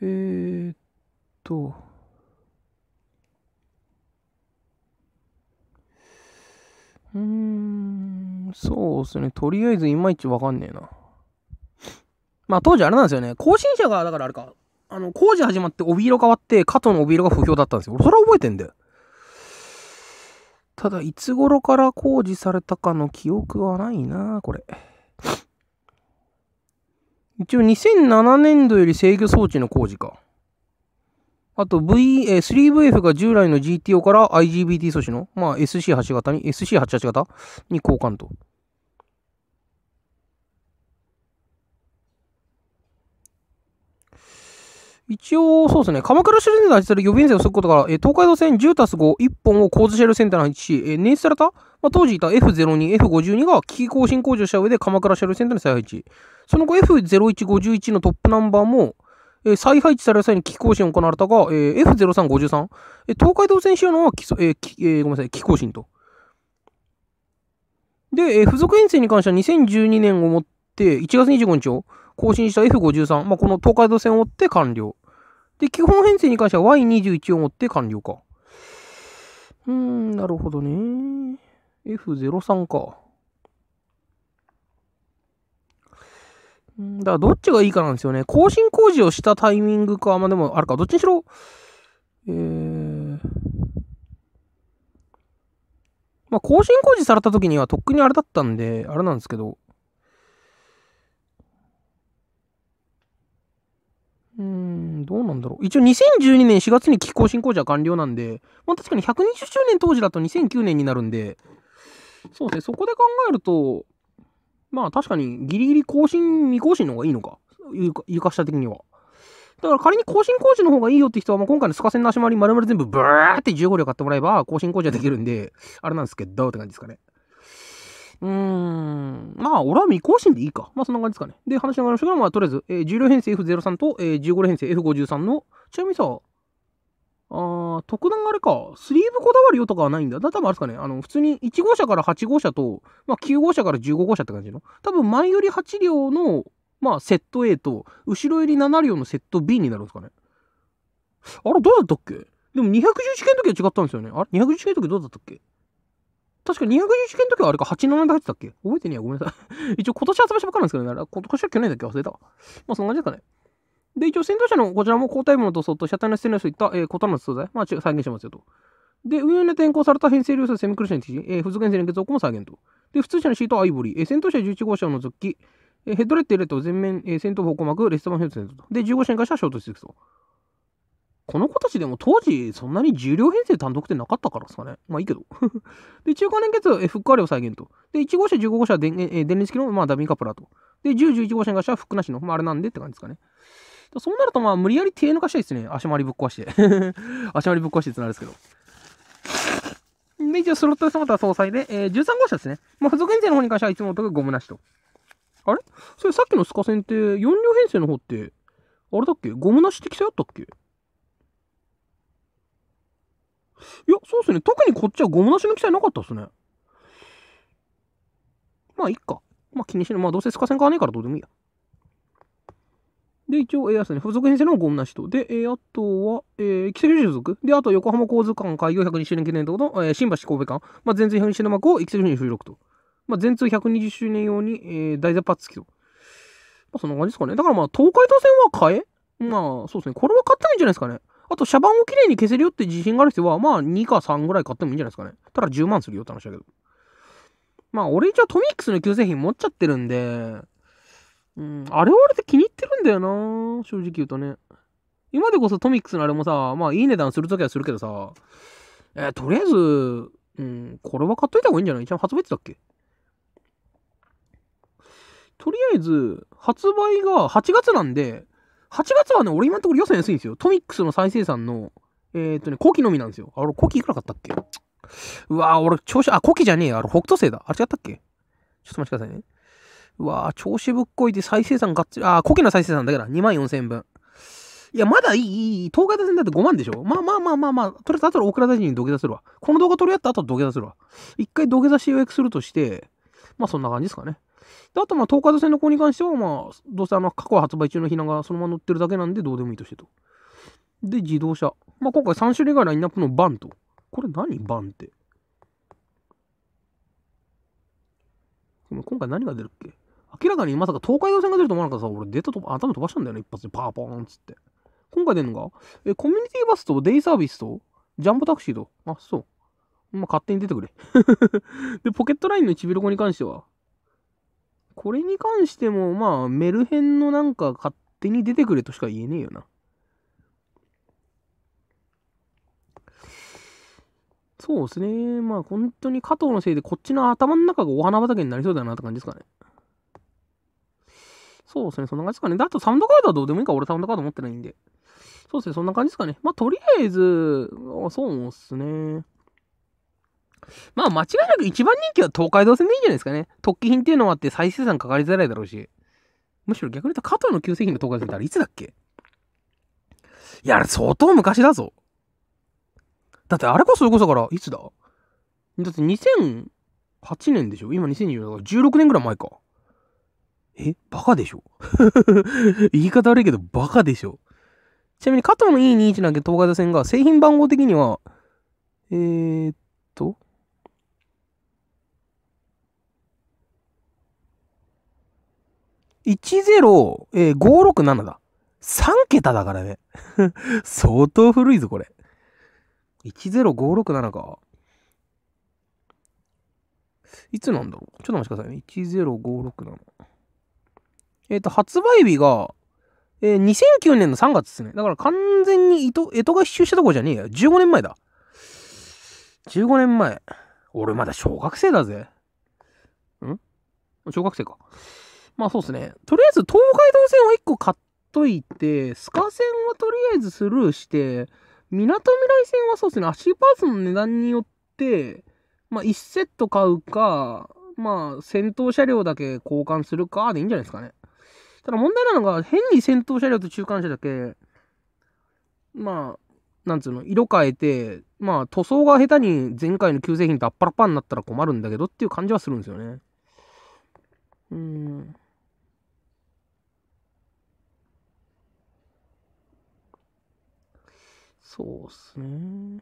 えー、っと。うーん、そうっすね。とりあえずいまいちわかんねえな。まあ当時あれなんですよね。更新者が、だからあれか、あの、工事始まって帯色変わって、加藤の帯色が不評だったんですよ。俺、それは覚えてんだよ。ただ、いつ頃から工事されたかの記憶はないなこれ。一応、2007年度より制御装置の工事か。あと V、え 3VF が従来の GTO から IGBT 素子の、まあ、SC8 型に、SC88 型に交換と。一応、そうですね。鎌倉市電で発する予備編成をすることから、えー、東海道線10たす5、1本を構図シェルセンターに配置し、えー、捻出された、まあ、当時いた F02、F52 が機器更新工事をした上で鎌倉シェルセンターに再配置。その後 F01、51のトップナンバーも、えー、再配置される際に機器更新を行われたが、えー、F03、53、えー、東海道線使用のは基礎、えーえー、ごめんなさい、機器更新と。で、えー、付属編成に関しては2012年をもって1月25日を更新した F53、まあ、この東海道線を追って完了。で、基本編成に関しては Y21 を持って完了か。うーん、なるほどね。F03 か。だからどっちがいいかなんですよね。更新工事をしたタイミングか、まあでもあるか、どっちにしろ、えー、まあ更新工事された時にはとっくにあれだったんで、あれなんですけど、うん、どうなんだろう。一応2012年4月に気候工事は完了なんで、まあ確かに120周年当時だと2009年になるんで、そうですね、そこで考えると、まあ確かにギリギリ更新未更新の方がいいのか。床下的には。だから仮に更新工事の方がいいよって人は、まあ、今回のスカセンの足回り丸々全部ブーって15両買ってもらえば更新工事はできるんで、あれなんですけど、って感じですかね。うーん、まあ、俺は未更新でいいか。まあ、そんな感じですかね。で、話の話が、まあ、とりあえず、えー、重量編成 F03 と、えー、15連編成 F53 の、ちなみにさ、あー、特段あれか、スリーブこだわるよとかはないんだ。だ多分あれですかね、あの、普通に1号車から8号車と、まあ、9号車から15号車って感じの。多分前より8両の、まあ、セット A と、後ろより7両のセット B になるんですかね。あれ、どうだったっけでも211系の時は違ったんですよね。あれ ?211 系の時どうだったっけ確か211件の時はあれか、8の名前入ってたっけ覚えてねえや、ごめんなさい 一応今年発売したばっかなんですけどね、今年は去年だっけ忘れたわ。まあそんな感じですかね。で、一応戦闘車のこちらも後退部の塗装と車体のステンレスといった、えー、異なる素材、まあ再現しますよと。で、運用で転向された編成量線セミクルシェンティジ、え付属編成連結奥も再現と。で、普通車のシートはアイボリー、えー、戦闘車11号車の除き、えー、ヘッドレッドレット前面、えー、先頭方向膜、レストバンヘッドトと。で、15車に関してはショートしていくと。この子たちでも当時そんなに重量編成単独ってなかったからですかね。まあいいけど。で、中間連結フックアレを再現と。で、1号車、15号車は電え電力式の、まあ、ダミーカプラと。で、10、11号車してはフックなしの、まああれなんでって感じですかね。そうなるとまあ無理やり手抜かしたいですね。足回りぶっ壊して。足回りぶっ壊してってなるんですけど。で、一応スロットでまは総裁で、えー、13号車ですね。まあ、付属編成の方に関してはいつもとこゴムなしと。あれそれさっきのスカ線って4両編成の方って、あれだっけゴムなしって規あったっけいや、そうっすね。特にこっちはゴムなしの記載なかったっすね。まあ、いっか。まあ、気にしない。まあ、どうせスカ線買わねえからどうでもいいや。で、一応、えー、ですね、付属編成のゴムなしと。で、えー、あとは、えー、木更津属。で、あと、横浜交通館開業120周年記念との、えー、新橋神戸間。まあ、全通120周年幕を木更津に収録と。まあ、全通120周年用に、えー、大雑把付きと。まあ、そんな感じですかね。だからまあ、東海道線は買えまあ、そうですね。これは買ったらいいんじゃないですかね。あと、バ番をきれいに消せるよって自信がある人は、まあ、2か3ぐらい買ってもいいんじゃないですかね。ただ10万するよって話だけど。まあ、俺一応トミックスの旧製品持っちゃってるんで、うん、あれはあれで気に入ってるんだよな正直言うとね。今でこそトミックスのあれもさ、まあ、いい値段するときはするけどさ、えー、とりあえず、うん、これは買っといた方がいいんじゃない一応発別だっけとりあえず、発売が8月なんで、8月はね、俺今のところ予算安いんですよ。トミックスの再生産の、えー、っとね、古希のみなんですよ。あ、俺、古希いくら買ったっけうわぁ、俺、調子、あ、古希じゃねえよ。あれ、北斗星だ。あれ違ったっけちょっと待ってくださいね。うわぁ、調子ぶっこいて再生産がっつり、あ、古希の再生産だけだ。2万4 0 0 0円分。いや、まだいい、いい、東海大戦だって5万でしょまあまあまあまあまあ、とりあえず後で大倉大臣に土下座するわ。この動画取り合った後は土下座するわ。一回土下座し予約するとして、まあそんな感じですかね。で、あと、まあ、東海道線の子に関しては、まあ、どうせ、あの過去発売中のひながそのまま乗ってるだけなんで、どうでもいいとしてと。で、自動車。まあ、今回3種類がラインナップのバンと。これ何バンって。今回何が出るっけ明らかにまさか東海道線が出ると思わなかったさ、俺デーと頭飛ばしたんだよね、一発でパーポーンっつって。今回出るのが、え、コミュニティバスとデイサービスとジャンボタクシーと、あ、そう。まあ、勝手に出てくれ で、ポケットラインのちびる子に関しては、これに関しても、まあ、メルヘンのなんか勝手に出てくれとしか言えねえよな。そうですね。まあ、本当に加藤のせいで、こっちの頭の中がお花畑になりそうだなって感じですかね。そうですね。そんな感じですかね。だとサウンドカードはどうでもいいか俺サウンドカード持ってないんで。そうですね。そんな感じですかね。まあ、とりあえず、そうですね。まあ間違いなく一番人気は東海道線でいいんじゃないですかね。特急品っていうのもあって再生産かかりづらいだろうし。むしろ逆に言うと加藤の旧製品の東海道線ってあれいつだっけいや、あれ相当昔だぞ。だってあれこそれこそから、いつだだって2008年でしょ今2020だから16年ぐらい前か。えバカでしょ 言い方悪いけどバカでしょちなみに加藤の E21 なんて東海道線が製品番号的には、えー、っと、10567だ。3桁だからね。相当古いぞ、これ。10567か。いつなんだろうちょっと待ってくださいね。10567。えっ、ー、と、発売日が、えー、2009年の3月ですね。だから完全に江戸江戸が必修したとこじゃねえよ。15年前だ。15年前。俺まだ小学生だぜ。ん小学生か。まあそうですね。とりあえず東海道線は1個買っといて、スカ線はとりあえずスルーして、みなとみらい線はそうですね、アシーパーツの値段によって、まあ1セット買うか、まあ先頭車両だけ交換するかでいいんじゃないですかね。ただ問題なのが、変に先頭車両と中間車だけ、まあ、なんつうの、色変えて、まあ、塗装が下手に前回の旧製品とアッパラパンになったら困るんだけどっていう感じはするんですよね。うん。そうっすね。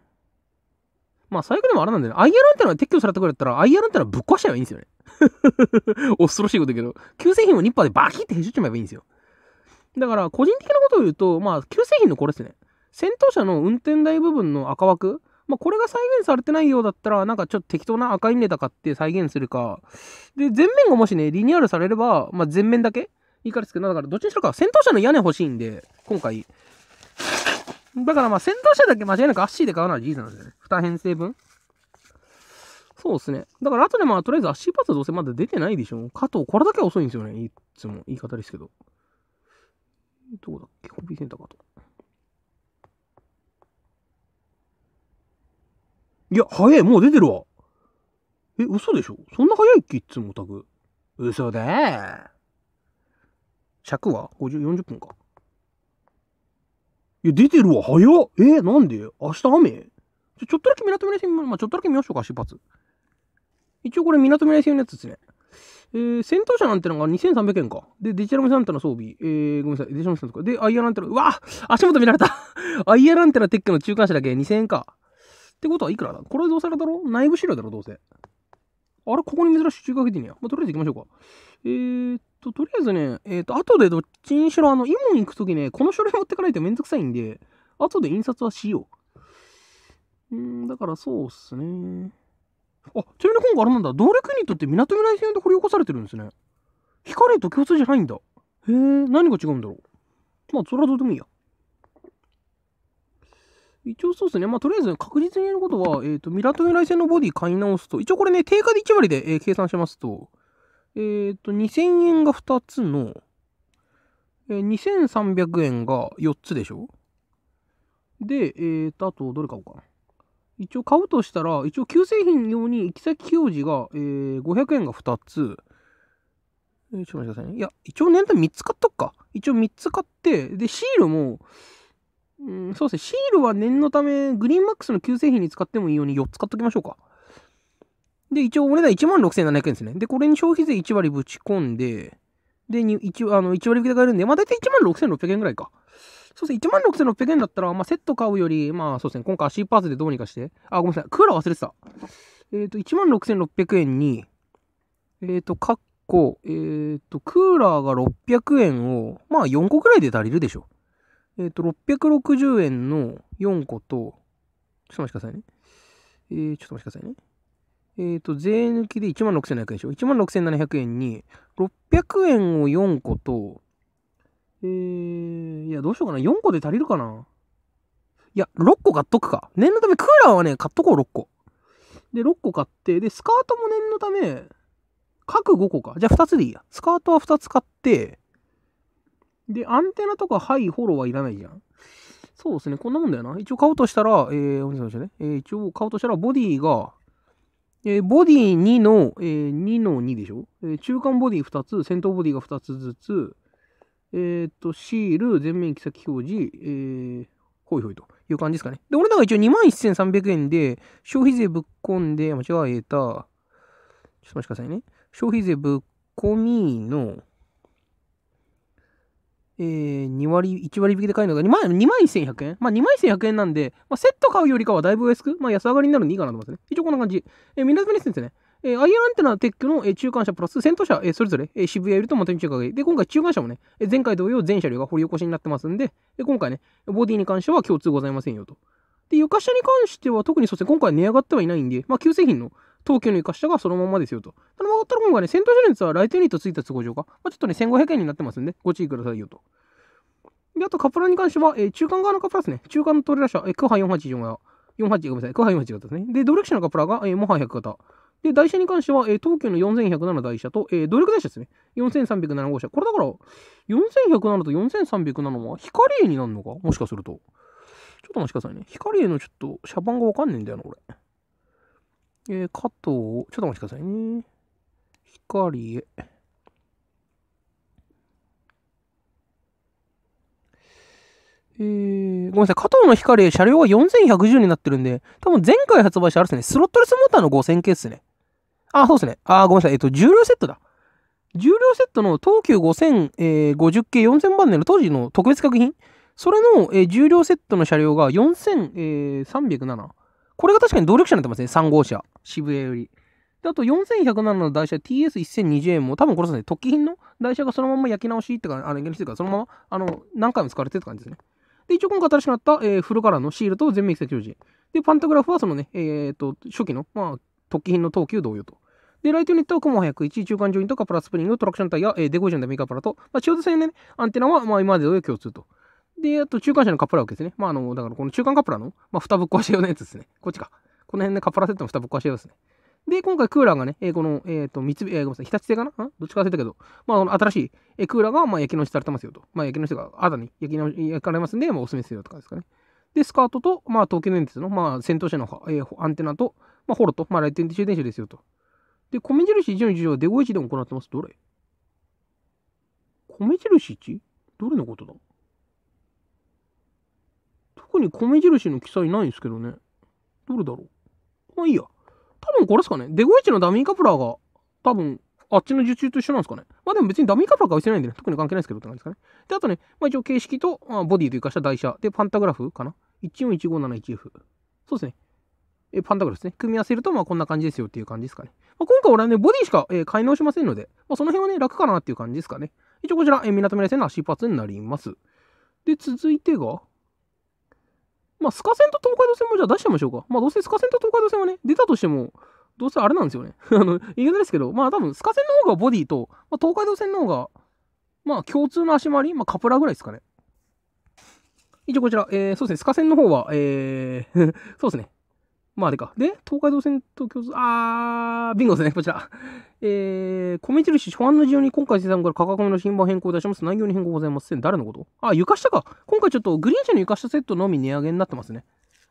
まあ最悪でもあれなんだよね。IR アンテナが撤去されたくらいだったら IR アンテナぶっ壊しちゃえばいいんですよね。恐ろしいことだけど、旧製品をニッパーでバキッてへし折っちゃえばいいんですよ。だから個人的なことを言うと、まあ旧製品のこれですね。戦闘車の運転台部分の赤枠。まあ、これが再現されてないようだったら、なんかちょっと適当な赤いんでたかって再現するか。で、前面がもしね、リニューアルされれば、まあ、前面だけいいからですけど、だからどっちにしろか、戦闘車の屋根欲しいんで、今回、だからまあ、先ン車だけ間違いなくアッシーで買うのは事実なんですよね。2編成分。そうですね。だから、あとでまあ、とりあえずアッシーパーツはどうせまだ出てないでしょ。加藤、これだけは遅いんですよね。いつも言い方ですけど。どこだっけコピーセンターかと。いや、早い。もう出てるわ。え、嘘でしょそんな早いっけいつもオタク。嘘でー。尺は40分か。いや、出てるわ、早っえー、なんで明日雨ちょちょっとだけ港未来線、まあ、ちょっとだけ見ましょうか、出発。一応これ港未来線のやつですね。えー、戦闘車なんてのが2300円か。で、デジタルミサンタの装備。えー、ごめんなさい。デジタルミサンタで、アイアランテナ。うわ足元見られた アイアランテナテックの中間車だけ2000円か。ってことはいくらだこれどうさあれだろ内部資料だろどうせ。あれここに珍しい中華系でいいねや。まあ、とりあえず行きましょうか。えー、っと、とりあえずね、えっ、ー、と、後でどっちにしろ、あの、イモン行くときね、この書類持ってかないとめんどくさいんで、後で印刷はしよう。うん、だからそうっすね。あ、ちなみに今回あれなんだ、動力ユニットって港未来線で掘り起こされてるんですね。光と共通じゃないんだ。へえ、何が違うんだろう。まあ、それはどうでもいいや。一応そうですね。まあ、とりあえず確実に言えることは、えっ、ー、と、港由未来線のボディ買い直すと、一応これね、定価で1割で、えー、計算しますと、えっ、ー、と、2000円が2つの、えー、2300円が4つでしょで、えーと、あと、どれ買おうかな。一応買うとしたら、一応旧製品用に行き先表示が、えー、500円が2つ。えー、ちょっと待ってくださいね。いや、一応年代3つ買っとくか。一応3つ買って、で、シールも、うん、そうですね。シールは念のため、グリーンマックスの旧製品に使ってもいいように4つ買っときましょうか。で、一応お値段16,700円ですね。で、これに消費税1割ぶち込んで、で、1, あの1割引きで買えるんで、まあ大体16,600円ぐらいか。そうですね、16,600円だったら、まあセット買うより、まあそうですね、今回シーパーツでどうにかして、あ、ごめんなさい、クーラー忘れてた。えっ、ー、と、16,600円に、えっ、ー、と、かっこ、えっ、ー、と、クーラーが600円を、まあ4個ぐらいで足りるでしょ。えっ、と、660円の4個と、ちょっと待ちくださいね。えー、ちょっと待ちくださいね。えっ、ー、と、税抜きで16,700円でしょ。16,700円に、600円を4個と、えー、いや、どうしようかな。4個で足りるかな。いや、6個買っとくか。念のため、クーラーはね、買っとこう、6個。で、6個買って、で、スカートも念のため、各5個か。じゃあ2つでいいや。スカートは2つ買って、で、アンテナとかはい、フォローはいらないじゃん。そうですね、こんなもんだよな。一応買おうとしたら、えー、おね、えー、一応買おうとしたら、ボディが、えー、ボディ2の、えー、2の2でしょ、えー、中間ボディ2つ、先頭ボディが2つずつ、えっと、シール、全面行き先表示、えー、ほいほいという感じですかね。で、俺らが一応21,300円で消費税ぶっ込んで、間違えた。ちょっと待ちくださいね。消費税ぶっ込みの、えー、2割、1割引きで買えるのが2万、2万1100円まあ、2万1100円なんで、まあ、セット買うよりかはだいぶ安く、まあ、安上がりになるんでいいかなと思いますね。一応こんな感じ。えー、みなずみですね。えー、アイアンアンテナクの、えー、中間車プラス戦闘車、えー、それぞれ、えー、渋谷いると元に中華街で、今回中間車もね、えー、前回同様全車両が掘り起こしになってますんで、で今回ね、ボディに関しては共通ございませんよと。で、床下に関しては特にそうですね、今回値上がってはいないんで、まあ、旧製品の、東急の生かしたがそのままですよと。そのったら今回ね、先頭車列はライトユニットついた都合上か、まあ、ちょっとね、1500円になってますんで、ご注意くださいよと。で、あとカプラに関しては、えー、中間側のカプラですね。中間のトレラ車、えー、クハ484が、48、ごめんなさい、クハ484型ですね。で、ドレクシのカプラが、えー、モハ100型。で、台車に関しては、えー、東急の4107台車と、えー、動力台車ですね。4307号車。これだから、4107と4307は光栄になるのかもしかすると。ちょっとお待ちくださいね。光栄のちょっと、車番がわかんねえんだよな、これ。えー、加藤、ちょっとお待ちくださいね。光へ。えー、ごめんなさい。加藤の光へ車両は4110になってるんで、多分前回発売したあれですね。スロットレスモーターの5000系っすね。あ、そうですね。あ、ごめんなさい。えっと、重量セットだ。重量セットの東急5050系4000番年の当時の特別確品。それの、えー、重量セットの車両が4307。これが確かに動力車になってますね。3号車。渋谷より。で、あと4107の台車 TS1020M も多分これですね、突起品の台車がそのまま焼き直しってか、あの、焼き直しか、そのまま、あの、何回も使われてるって感じですね。で、一応今回新しくなった、えー、フルカラーのシールと全面液石表示。で、パンタグラフはそのね、えー、っと、初期の、まあ、突起品の等級同様と。で、ライトユニットは雲早く1、中間ジョイントかプラスプリング、トラクションタイヤ、えー、デコイジョンでメーカーラと、まあ、中央線ね、アンテナは、まあ、今まで同様共通と。で、あと中間車のカップラーわけですね。まあ、あの、だからこの中間カップラーの、まあ、蓋ぶっ壊し用のやつですね。こっちか。この辺でカップラーセットの蓋ぶっ壊し用ですね。で、今回クーラーがね、えー、この、えっ、ー、と、三つ、えー、ごめんなさい、日立製かなどっちか忘れたけど、まあ、新しい、えー、クーラーが、まあ、焼き直しされてますよと。まあ、焼き直しがあだに焼き直し、焼かれますんで、まあ、おすすめするよとかですかね。で、スカートと、まあ、東京電鉄の、まあ、先頭車の、えー、アンテナと、まあ、ホロと、まあ、来店充電車ですよと。で、米印1の事情はデゴ1でも行ってます。どれ米印 1? どれのことだこに米印の記載ないんですけどね。どれだろうまあいいや。多分これですかね。デゴイチのダミーカプラーが、多分、あっちの受注と一緒なんですかね。まあでも別にダミーカプラーかはしてないんでね、特に関係ないですけどって感じですかね。で、あとね、まあ一応形式と、あボディというかした台車。で、パンタグラフかな。141571F。そうですね。え、パンタグラフですね。組み合わせると、まあこんな感じですよっていう感じですかね。まあ、今回俺はね、ボディしか、えー、改直しませんので、まあ、その辺はね、楽かなっていう感じですかね。一応こちら、えー、港村線の足パーツになります。で、続いてが、まあ、スカ線と東海道線もじゃあ出しちゃいましょうか。まあ、どうせスカ線と東海道線はね、出たとしても、どうせあれなんですよね。あの、言い方ですけど、まあ多分、スカ線の方がボディと、まあ、東海道線の方が、まあ共通の足回り、まあカプラぐらいですかね。一応こちら、えー、そうですね、スカ線の方は、えー、そうですね、まああれか。で、東海道線と共通、あー、ビンゴですね、こちら。えー、米印初版の事情に今回生産から価格の新版変更いたします。内容に変更ございません。誰のことあ、床下か。今回ちょっとグリーン車の床下セットのみ値上げになってますね。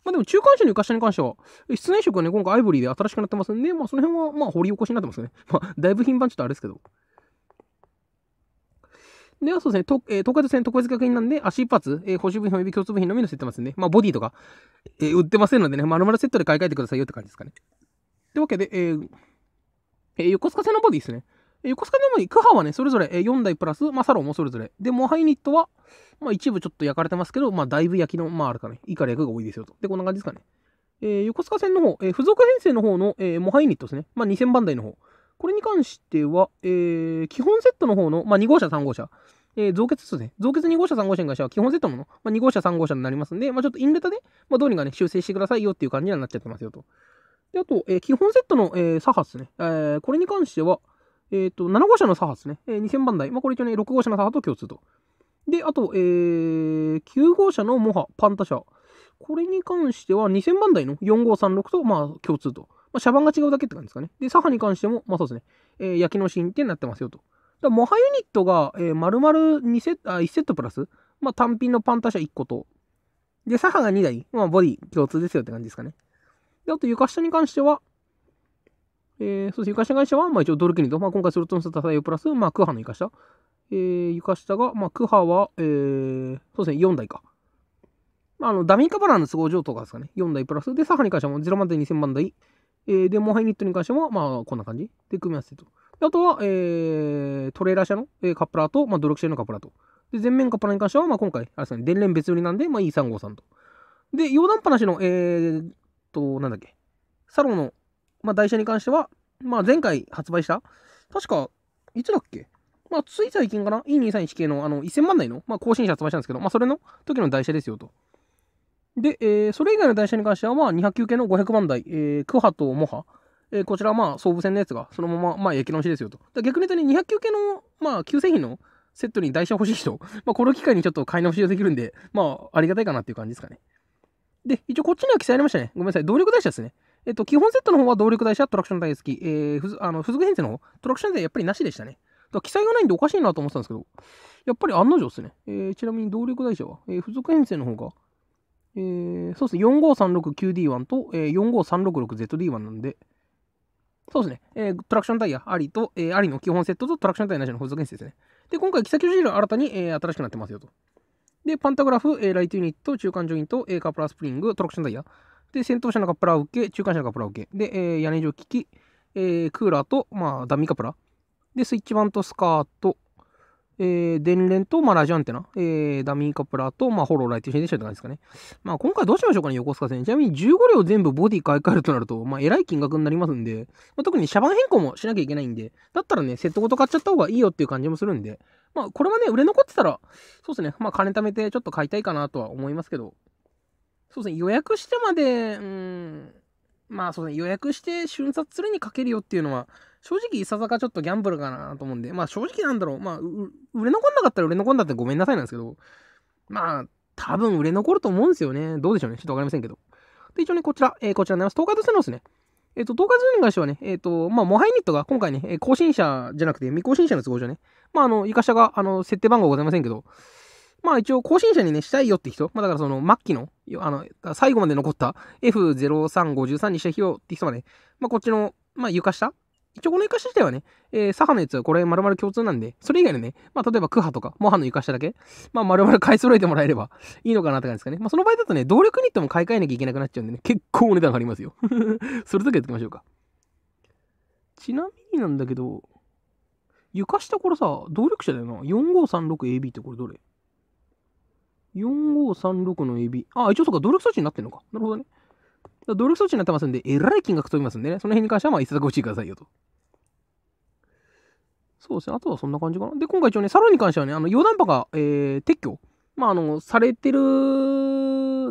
まあでも中間車の床下に関しては、室内色はね、今回アイボリーで新しくなってますんで、まあその辺はまあ掘り起こしになってますね。まあだいぶ品番ちょっとあれですけど。ではそうですね、とえー、東海道線特別学院なんで、足一発、えー、補修部品及び共通部品のみのせてますんで、まあ、ボディとか、えー、売ってませんのでね、まるまるセットで買い替えてくださいよって感じですかね。というわけで、えーえー、横須賀線のボディですね。えー、横須賀線のボディ、クハはね、それぞれ、えー、4台プラス、まあ、サロンもそれぞれ。で、モハイニットは、まあ、一部ちょっと焼かれてますけど、まあ、だいぶ焼きの、まあ、あるかね、いいから焼くが多いですよと。で、こんな感じですかね。えー、横須賀線の方、えー、付属編成の方の、えー、モハイニットですね。まあ、2000番台の方。これに関しては、えー、基本セットの方の、まあ、2号車、3号車、えー、造血ですね。造血2号車、3号車に関しては、基本セットもの、まあ、2号車、3号車になりますんで、まあ、ちょっとインレタで、まあ、どうにかね、修正してくださいよっていう感じにはなっちゃってますよと。で、あと、えー、基本セットの、えー、左発ですね。えー、これに関しては、えっ、ー、と、7号車の左発ですね。えー、2000番台。まあ、これ一応ね、6号車の左派と共通と。で、あと、えー、9号車のモハ、パンタ車。これに関しては、2000番台の4536と、まあ、共通と。まあ、車番が違うだけって感じですかね。で、左派に関しても、まあそうですね、えー、焼きの進ってなってますよと。だモハユニットが、えー、丸々2セット、あ、1セットプラス、まあ単品のパンタシャ1個と、で、左派が2台、まあボディ共通ですよって感じですかね。で、あと床下に関しては、えー、そうです。床下に関しては、まあ一応ドルキニと、まあ今回スロットのスタ対応プラス、まあクハの床下。えー、床下が、まあクハは、えー、そうですね、4台か。まあ、あの、ダミーカバラの都合上とかですかね。4台プラス。で、左派に関してはも0万台2000万台。えー、で、モハイニットに関しても、まあ、こんな感じで組み合わせと。あとは、えー、トレーラー車の、えー、カップラーと、まあ、ドロクシェのカップラーと。で、前面カップラーに関しては、まあ、今回、あれですね、電連別売りなんで、まあ、E353 と。で、余談話の、えー、と、なんだっけ、サロンの、まあ、台車に関しては、まあ、前回発売した、確か、いつだっけまあ、つい最近かな ?E231 系の、あの、1000万台の、まあ、更新車発売したんですけど、まあ、それの時の台車ですよと。で、えー、それ以外の台車に関しては、まあ、200級系の500番台、えー、クハとモハ、えー、こちら、まあ、総武線のやつが、そのまま、まあ、焼き直しですよと。逆に言うとね、200級系の、まあ、旧製品のセットに台車欲しい人、まあ、この機会にちょっと買い直しができるんで、まあ、ありがたいかなっていう感じですかね。で、一応、こっちには記載ありましたね。ごめんなさい、動力台車ですね。えっと、基本セットの方は動力台車、トラクション台好き、えー、ふあの付属編成の方、トラクション台やっぱりなしでしたね。だ記載がないんでおかしいなと思ってたんですけど、やっぱり案の定ですね。えー、ちなみに動力台車は、えー、付属編成の方が、えー、そうですね、45369D1 と、えー、45366ZD1 なんで、そうですね、えー、トラクションタイヤありと、えー、ありの基本セットとトラクションタイヤなしの補助原子ですね。で、今回、キサキシール新たに、えー、新しくなってますよと。で、パンタグラフ、えー、ライトユニット、中間ジョイント、えカプラースプリング、トラクションタイヤ。で、先頭車のカップラー受け、中間車のカップラー受け。で、えー、屋根上機器、えー、クーラーと、まあ、ダミーカプラー。で、スイッチ版とスカート。えー、電連と、まあ、ラジオアンテナ、えー、ダミーカプラーと、まあ、ホローライト新電車って感じですかね。まあ、今回どうしましょうかね、横須賀線。ちなみに15両全部ボディ買い替えるとなると、まあ、えらい金額になりますんで、まあ、特に車番変更もしなきゃいけないんで、だったらね、セットごと買っちゃった方がいいよっていう感じもするんで、まあ、これはね、売れ残ってたら、そうですね、まあ、金貯めてちょっと買いたいかなとは思いますけど、そうですね、予約してまで、うん、まあそうですね、予約して瞬殺するにかけるよっていうのは、正直いささかちょっとギャンブルかなと思うんで、まあ正直なんだろう、まあ、売れ残んなかったら売れ残んだってごめんなさいなんですけど、まあ、多分売れ残ると思うんですよね。どうでしょうね。ちょっとわかりませんけど。で、一応ね、こちら、えー、こちらになります。東海道線のですね、えっ、ー、と、東海道線に関してはね、えっ、ー、と、まあ、モハイニットが今回ね、更新者じゃなくて未更新車の都合上ね、まあ、あの、イカが、あの、設定番号ございませんけど、まあ一応更新者にね、したいよって人、まあだからその末期の、あの、最後まで残った f 0 3 5 3にした費用って人はね、まあこっちの、まあ床下一応この床下自体はね、えー、左派のやつはこれ丸々共通なんで、それ以外のね、まあ例えばクハとか、モハの床下だけ、まあ丸々買い揃えてもらえればいいのかなって感じですかね。まあその場合だとね、動力にッっても買い替えなきゃいけなくなっちゃうんでね、結構お値段張りますよ。それだけやってみきましょうか。ちなみになんだけど、床下これさ、動力車だよな。4536AB ってこれどれ ?4536 の AB。あ、一応そうか、動力装置になってんのか。なるほどね。努力装置になってますんで、えらい金額飛びますんでね、その辺に関してはまあ一冊ご注意くださいよと。そうですね。あとはそんな感じかな。で、今回一応ね、サロンに関してはね、あの、溶断パが、えー、撤去。まあ、あの、されてる、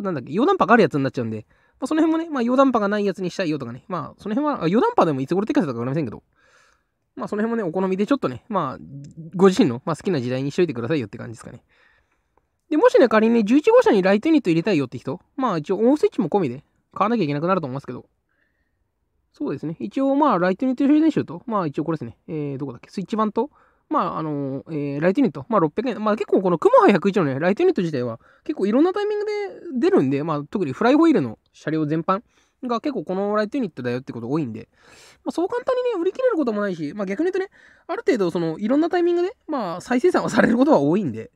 なんだっけ、溶断パがあるやつになっちゃうんで、まあ、その辺もね、まあ、溶断パがないやつにしたいよとかね、まあ、その辺は、あ溶断パでもいつ頃撤去したかわかりませんけど、まあ、その辺もね、お好みでちょっとね、まあ、ご自身の、まあ、好きな時代にしといてくださいよって感じですかね。で、もしね、仮にね、11号車にライトユニット入れたいよって人、まあ、一応、オンスイッチも込みで、買わなきゃいけなくなると思いますけど、そうですね。一応、まあ、ライトニット充電集と、まあ、一応これですね、えー、どこだっけ、スイッチ版と、まあ、あのー、えー、ライトニット、まあ、600円、まあ、結構このクモハ101のね、ライトニット自体は、結構いろんなタイミングで出るんで、まあ、特にフライホイールの車両全般が結構このライトユニットだよってこと多いんで、まあ、そう簡単にね、売り切れることもないし、まあ、逆に言うとね、ある程度、その、いろんなタイミングで、まあ、再生産はされることは多いんで、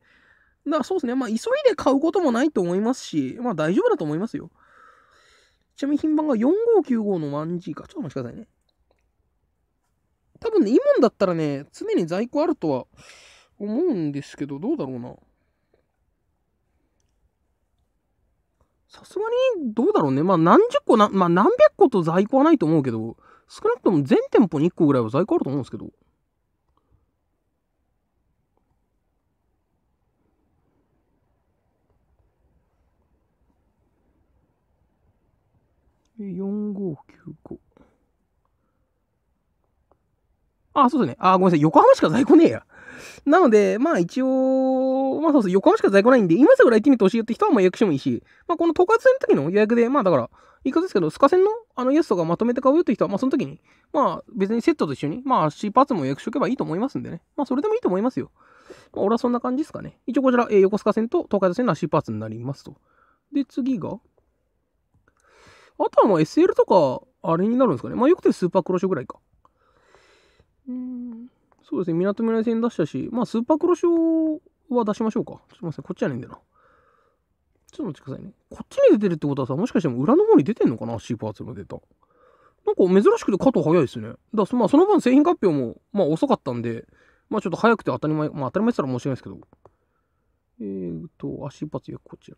だからそうですね、まあ、急いで買うこともないと思いますし、まあ、大丈夫だと思いますよ。ちなみに品番が4595の 1G か。ちょっとお待ちくださいね。多分ね、イモだったらね、常に在庫あるとは思うんですけど、どうだろうな。さすがに、どうだろうね。まあ、何十個な、まあ、何百個と在庫はないと思うけど、少なくとも全店舗に1個ぐらいは在庫あると思うんですけど。4595。あ、そうですね。あ、ごめんなさい。横浜しか在庫ねえや。なので、まあ一応、まあそうです。横浜しか在庫ないんで、今すぐ来店に年寄って人はまあ予約してもいいし、まあこの統括線の時の予約で、まあだから、いい方ですけど、スカ線のあのイエスとかまとめて買うよって人は、まあその時に、まあ別にセットと一緒に、まあ C パーツも予約しとけばいいと思いますんでね。まあそれでもいいと思いますよ。まあ俺はそんな感じですかね。一応こちら、えー、横須賀線と東海道線の C パーツになりますと。で、次が、あとはまあ SL とか、あれになるんですかね。まあよくてスーパークロシぐらいか。うん。そうですね。みなとみらい線出したし、まあスーパークロシは出しましょうか。すいません。こっちじゃねえんだよな。ちょっと待ってくださいね。こっちに出てるってことはさ、もしかしても裏の方に出てんのかな ?C パーツのデータ。なんか珍しくて加藤早いですね。だからまあその分製品発表もまあ遅かったんで、まあちょっと早くて当たり前、まあ当たり前って言ったら申し訳ないですけど。えーと、足ーツよ、こちら。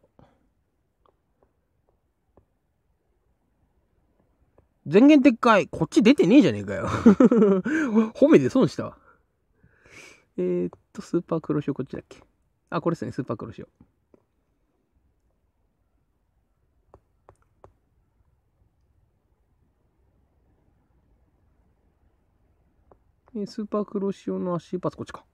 前言撤回、こっち出てねえじゃねえかよ 褒めて損したわ。えー、っと、スーパー黒潮こっちだっけあ、これですね、スーパー黒潮。えスーパー黒潮の足パス、こっちか。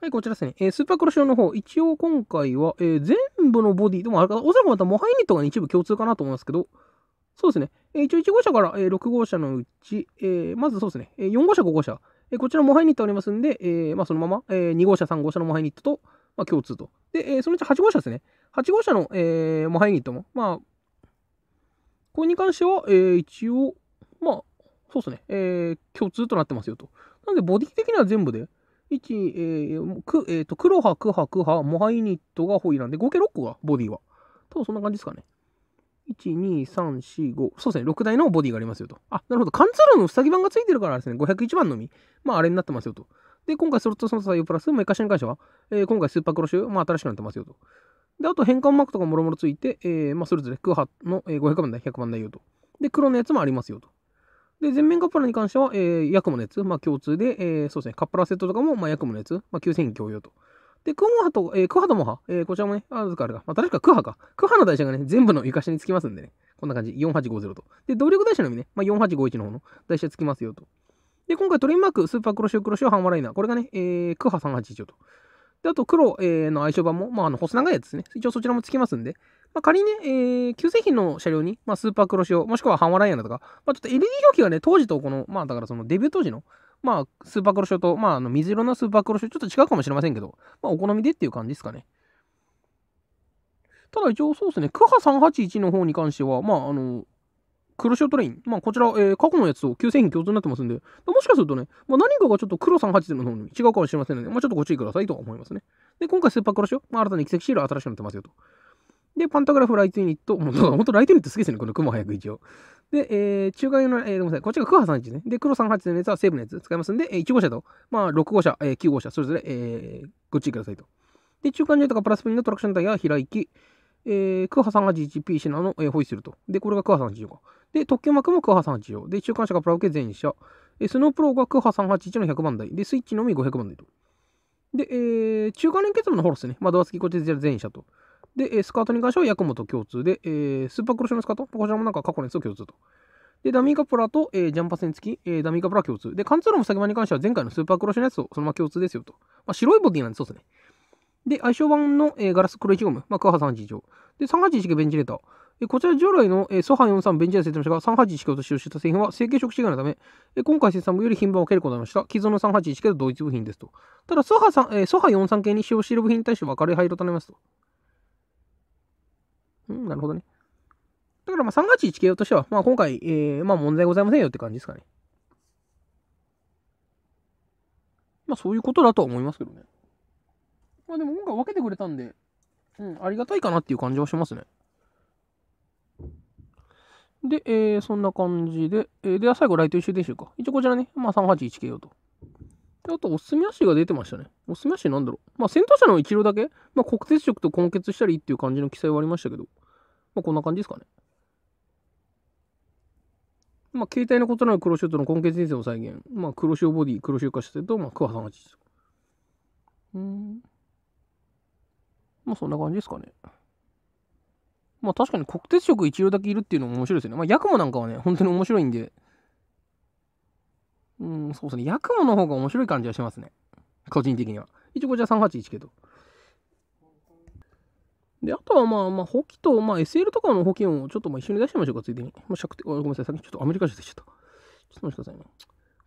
はい、こちらですね。えー、スーパークロシオの方、一応今回は、えー、全部のボディ、でもあれか、おそらくまたモハイネットが、ね、一部共通かなと思いますけど、そうですね。一応1号車から6号車のうち、えまずそうですね、4号車、5号車、えこちらもハイニットありますんで、えまあ、そのまま、え2号車、3号車のモハイニットと、まあ、共通と。で、えそのうち8号車ですね。8号車の、えモハイニットも、まあ、これに関しては、え一応、まあ、そうですね、え共通となってますよと。なので、ボディ的には全部で、1、えくえと、黒はク波、クモハイニットがホイなんで、合計6個がボディは。多分そんな感じですかね。1,2,3,4,5そうですね、6台のボディがありますよと。あ、なるほど。貫通路の塞ぎ版が付いてるからですね、501番のみ。まあ、あれになってますよと。で、今回ソロットその採用プラス、メカシに関しては、えー、今回スーパークロッシュ、まあ、新しくなってますよと。で、あと変換マークとかもろもろついて、えー、まあ、それぞれ空波の500番台、100番台よと。で、黒のやつもありますよと。で、全面カップラに関しては、えー、ヤクモのやつ、まあ、共通で、えー、そうですね、カップラセットとかも、まあ、ヤクモのやつ、まあ、9000共用と。で、クモハと、えー、クハとモハ、えー、こちらもね、あずかあれだ。まあ、確かクハか。クハの台車がね、全部の床下につきますんでね。こんな感じ。4850と。で、動力台車のみね、まあ、4851の方の台車つきますよと。で、今回トレインマーク、スーパークロシオクロシオハンマライナー。これがね、えー、クハ381と。で、あと黒、えー、の相性版も、まあ、あの、細長いやつですね。一応そちらもつきますんで。まあ、仮にね、えー、旧製品の車両に、まあ、スーパークロシオ、もしくはハンマライナーとか、まあ、ちょっと LED 表記がね、当時とこの、まあ、だからそのデビュー当時の、まあ、スーパー黒潮と、まあ、あの水色のスーパー黒潮、ちょっと違うかもしれませんけど、まあ、お好みでっていう感じですかね。ただ一応そうですね、クハ381の方に関しては、まあ、あの、黒潮トレイン。まあ、こちら、えー、過去のやつと旧製品共通になってますんで、もしかするとね、まあ、何かがちょっと黒380の方に違うかもしれませんので、まあ、ちょっとご注意くださいとは思いますね。で、今回スーパー黒潮、まあ、新たに奇跡シール新しくなってますよと。で、パンタグラフライトユニット、もう、ほんとライトユニットすげえですね、この雲早く一応。で、えー、中華用の、えー、ごめんなさい、こっちがクハ31ね。で、黒38のやつはーブのやつ使いますんで、えー、1号車と、まあ、6号車、えー、9号車、それぞれ、えー、ご注意くださいと。で、中間用とかプラスピンのトラクションタイヤは開き、えー、クハ 381P シナの、えー、ホイッスルと。で、これがクハ384か。で、特急幕もクハ384。で、中間車がプラウケ全車。えスノープロがクハ381の100番台。で、スイッチのみ500番台と。で、えー、中間連結部のホでスね。窓、ア付きこっちで全車と。で、スカートに関してはヤクモと共通で、えー、スーパークロシのスカート、こちらもなんか過去のやつと共通と。で、ダミーカプラと、えー、ジャンパー線付き、えー、ダミーカプラ共通。で、貫通路も先場に関しては前回のスーパークロシのやつとそのまま共通ですよと。まあ、白いボディなんでそうですね。で、相性版の、えー、ガラス黒チゴム、まあ、クハ381上。で、381がベンチレーター。えこちら従来の、えー、ソハ43ベンチレーターでしたが、381と使用した製品は成形色違いのため、え今回生産部より品番を受けることになりました。既存の381系と同一部品ですと。ただ、ソハ,、えー、ソハ43系に使用している部品に対しては明るい灰色となりますと。うん、なるほどね。だからまあ381系としては、まあ今回、えー、まあ問題ございませんよって感じですかね。まあそういうことだとは思いますけどね。まあでも今回分けてくれたんで、うん、ありがたいかなっていう感じはしますね。で、えー、そんな感じで、えー、では最後、ライト一周でしょうか。一応こちらね、まあ381系よと。で、あと、おすすめ足が出てましたね。おすすめ足なんだろう。まあ、先頭車の一郎だけ、まあ、国鉄色と混血したりっていう感じの記載はありましたけど。まあ、こんな感じですかね。まあ、携帯の異なる黒潮との根血人生の再現。まあ、黒潮ボディ、黒潮化してと、まあ、桑さんが実うん。まあ、そんな感じですかね。まあ、確かに国鉄色一両だけいるっていうのも面白いですよね。まあ、ヤクモなんかはね、本当に面白いんで。うん、そうですね。ヤクモの方が面白い感じはしますね。個人的には。一応こちら381けど。で、あとはまあ、まあ、ホキと、まあ、SL とかのホキもちょっとまあ一緒に出してみましょうか、ついでに。まあ、尺ごめんなさい、先にちょっとアメリカ人でした。ちょっと待ってくださいね。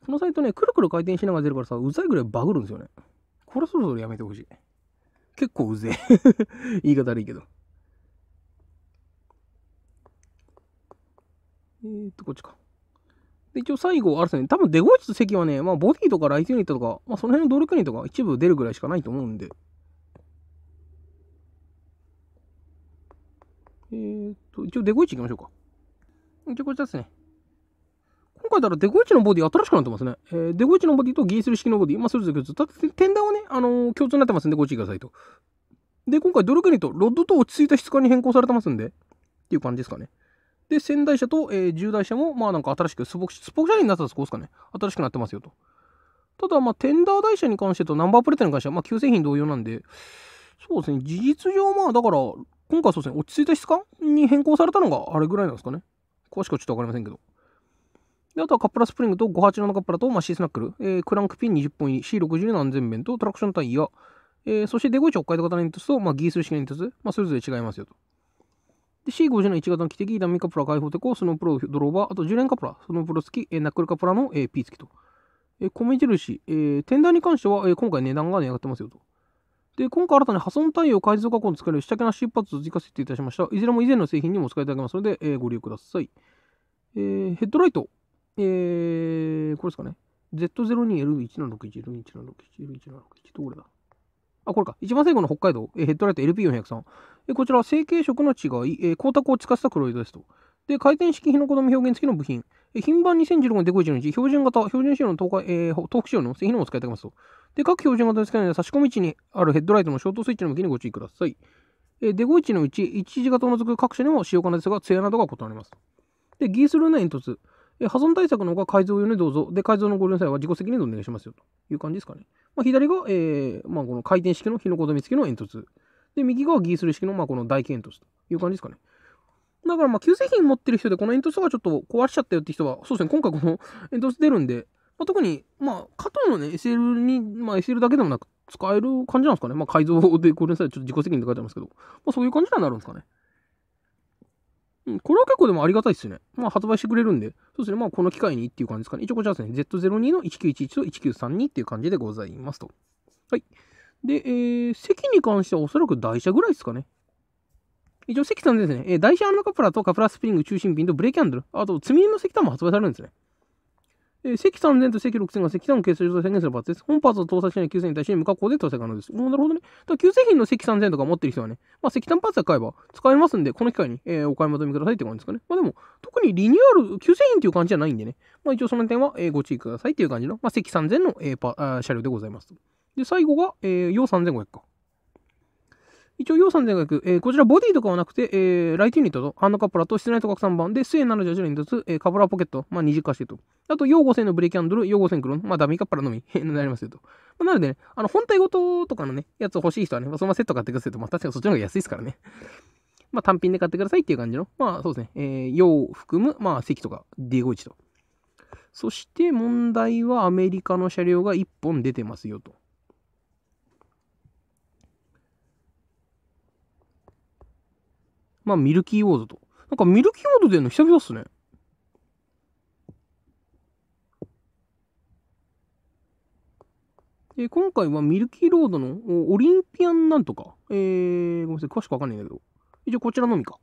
このサイトね、くるくる回転しながら出るからさ、うざいぐらいバグるんですよね。これそろそろやめてほしい。結構うぜえ。言い方悪いけど。えー、っと、こっちか。で、一応最後、あれですね、多分デゴイチと席はね、まあ、ボディとかライトユニットとか、まあ、その辺の努力ユニットが一部出るぐらいしかないと思うんで、えー、っと、一応デゴイチ行きましょうか。一応こちらですね。今回だらデゴイチのボディ新しくなってますね。えー、デゴイチのボディとギースル式のボディ、まあ、それぞれ共通。だっ天板はね、あのー、共通になってますんでご注意くださいと。で、今回ドルグニとロッドと落ち着いた質感に変更されてますんで、っていう感じですかね。で、仙台車と、えー、重台車も、まあなんか新しくスポク、スポク車になったらそこですかね。新しくなってますよと。ただ、まあ、テンダー台車に関してとナンバープレートに関しては、まあ、旧製品同様なんで、そうですね、事実上、まあ、だから、今回はそうですね、落ち着いた質感に変更されたのがあれぐらいなんですかね。詳しくはちょっとわかりませんけど。で、あとはカップラスプリングと587カップラと、まあ、ースナックル、えー、クランクピン20本入り、C60 の安全弁とトラクションタイヤ、えー、そしてデゴイチ北海道型の煙突と、まあ、ギースル式の煙突、まあ、それぞれ違いますよと。で、C50 の1型の汽笛、ダミーカプラ、開放テコ、スノープロドローバー、あと10連カプラ、スノープロ付き、えー、ナックルカプラの、えー、P 付きと。えー、米印、えー、テンダーに関しては、えー、今回値段が値上がってますよと。で、今回新たに破損対応改造加工に使える下着な出発パを追加設定いたしました。いずれも以前の製品にも使いいただけますので、えー、ご利用ください。えー、ヘッドライト。えー、これですかね。Z02L1761L1761L1761 どこれだあ、これか。一番最後の北海道、えー、ヘッドライト LP403。えー、こちらは成型色の違い、えー、光沢を近下した黒色ですと。で、回転式日の子供表現付きの部品。えー、品番2016のデコイチのうち、標準型、標準仕様の東海、えー、東北仕様の製品にも使いいただけますと。で、各標準型のスけャナで差し込み位置にあるヘッドライトのショートスイッチの向きにご注意ください。え位置のうち、一時型を除く各社にも使用可能ですが、艶などが異なります。で、ギースルーの煙突。え破損対策の方が改造用にどうぞ。で、改造のご利用の際は自己責任でお願いしますよ。という感じですかね。まあ、左が、えー、まあ、この回転式の火のことみ付きの煙突。で、右側ギースルー式の、まあ、この大煙突という感じですかね。だから、まあ、旧製品持ってる人で、この煙突がちょっと壊しちゃったよって人は、そうですね、今回この煙突出るんで、まあ、特に、まあ、過去のね、SL に、まあ、SL だけでもなく、使える感じなんですかね。まあ、改造で、ごめんなさい、ちょっと自己責任で書いてますけど、まあ、そういう感じになるんですかね。うん、これは結構でもありがたいですよね。まあ、発売してくれるんで、そうですね、まあ、この機会にっていう感じですかね。一応、こちらですね、Z02 の1911と1932っていう感じでございますと。はい。で、えー、席に関してはおそらく台車ぐらいですかね。一応、関さんですね、えー、台車アンナカプラとカプラスプリング中心瓶とブレーキハンドル、あと、積み荷の石炭も発売されるんですね。えー、積3000と積6000が積炭を形成上と宣言するパーツです。本パーツを搭載しない9000に対して無加工で搭載可能です。なるほどね。だ旧製品の積3000とか持ってる人はね、まあ、石炭パーツは買えば使えますんで、この機会に、えー、お買い求めくださいって感じですかね。まあ、でも、特にリニューアル、旧製品っていう感じじゃないんでね、まあ、一応その点は、えー、ご注意くださいっていう感じの、まあ、積3000の、えー、パ車両でございます。で、最後が、えー、3500か。一応、洋さん全額、えー、こちらボディとかはなくて、えー、ライトユニットと、ハンドカップラと室内と拡散版で、1078連凸、えー、カブラーポケット、まあ、二0化してと。あと、用5000のブレーキハンドル、用5000クロン、まあ、ダミーカップラのみ、に なりますよと。まあ、なのでね、あの、本体ごととかのね、やつ欲しい人はね、まあ、そのままセット買ってくださいと、まあ、確かにそっちの方が安いですからね。まあ、単品で買ってくださいっていう感じの、まあ、そうですね、えー、を含む、まあ、席とか D51 と。そして問題はアメリカの車両が1本出てますよと。まあ、ミルキーウォードと。なんかミルキーウォード出るの久々っすね。え今回はミルキーロードのオリンピアンなんとか。えー、ごめんなさい、詳しくわかんないんだけど。一応こちらのみか。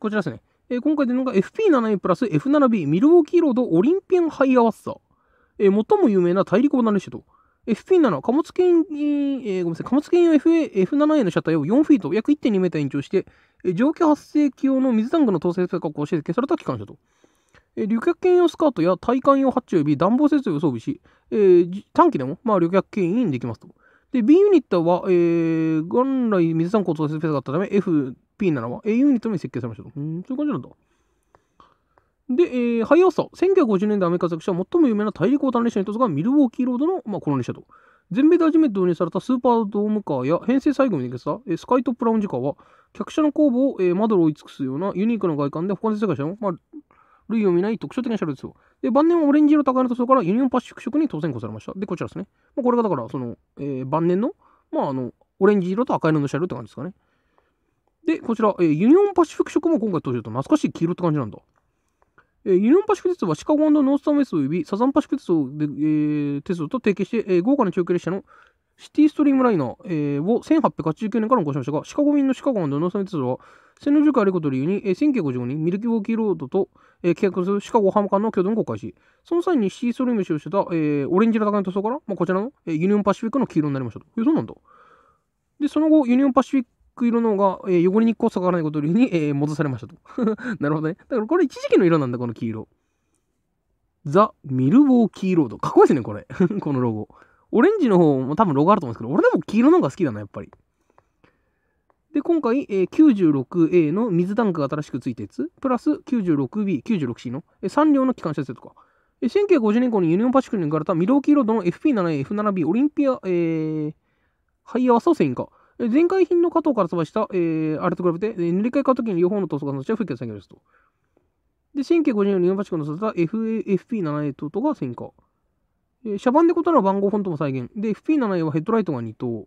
こちらですね。えー、今回でなんか FP7A プラス F7B ミルウォーキーロードオリンピアンハイアワッサー。えー、最も有名な大陸をナレッシュと。FP7、貨物検えー、ごめんなさい、貨物検用 F7A の車体を4フィート、約1.2メートル延長して、えー、蒸気発生器用の水タンクの搭載価格をして消された機関車と。えー、旅客兼用スカートや体幹用ハッチ及び暖房設備を装備し、えー、短期でも、まあ、旅客牽員できますと。で、B ユニットは、えー、元来水タンクをペースがあったため、FP7 は A ユニットに設計されましたと。うん、そういう感じなんだ。で、えー、ハイアースター、1950年代アメリカ作者、は、最も有名な大陸横断列車の一つがミルウォーキーロードの、まあ、この列車と。全米で初めて導入されたスーパードームカーや編成最後に出したスカイトップラウンジカーは、客車の後部を、えー、窓を追い尽くすようなユニークな外観で他の世界車の、まあ、類を見ない特徴的な車両ですよ。で、晩年はオレンジ色高いの塗装からユニオンパシフィック色に当選されました。で、こちらですね。まあ、これがだから、その、えー、晩年の、まあ、あの、オレンジ色と赤色の車両って感じですかね。で、こちら、えー、ユニオンパシフィック色も今回登場と懐かしい黄色って感じなんだ。えー、ユニオンパシフィック鉄道はシカゴノースタンウェスト及びサザンパシフィック鉄道で、えー、鉄道と提携して、えー、豪華な長距離列車のシティストリームライナー、えー、を1889年から残しましたが、シカゴ民のシカゴノースタンウェストは、線路塾あることを理由に、えー、1955年ミルキーウォーキーロードと、えー、契約するシカゴハム間の共同公開し、その際にシティストリーム使用してた、えー、オレンジ色高い塗装から、まあ、こちらの、えー、ユニオンパシフィックの黄色になりましたと。えー、そうなんだ。で、その後、ユニオンパシフィック色のが、えー、汚れにこそがらないことに、えー、戻されましたと。なるほどね。だからこれ一時期の色なんだ、この黄色。ザ・ミルウォーキーロード。かっこいいですね、これ。このロゴ。オレンジの方も多分ロゴあると思うんですけど、俺でも黄色の方が好きだな、やっぱり。で、今回、えー、96A の水タンクが新しくついたやつ、プラス 96B、96C の、えー、3両の機関車セッとか。え1950年頃にユニオンパシフィックに抜かれたミローキーロードの FP7A、F7B、オリンピア、えー、ハイアワソーセインか。前回品の加藤から飛ばした、えー、あれと比べて、えー、塗り替え買うときに両方の塗装がのちは不況下げですと。で、1954年4八区のさせた FP78 とが戦果。えー、バンで異なる番号フォントも再現。で、FP7A はヘッドライトが2灯。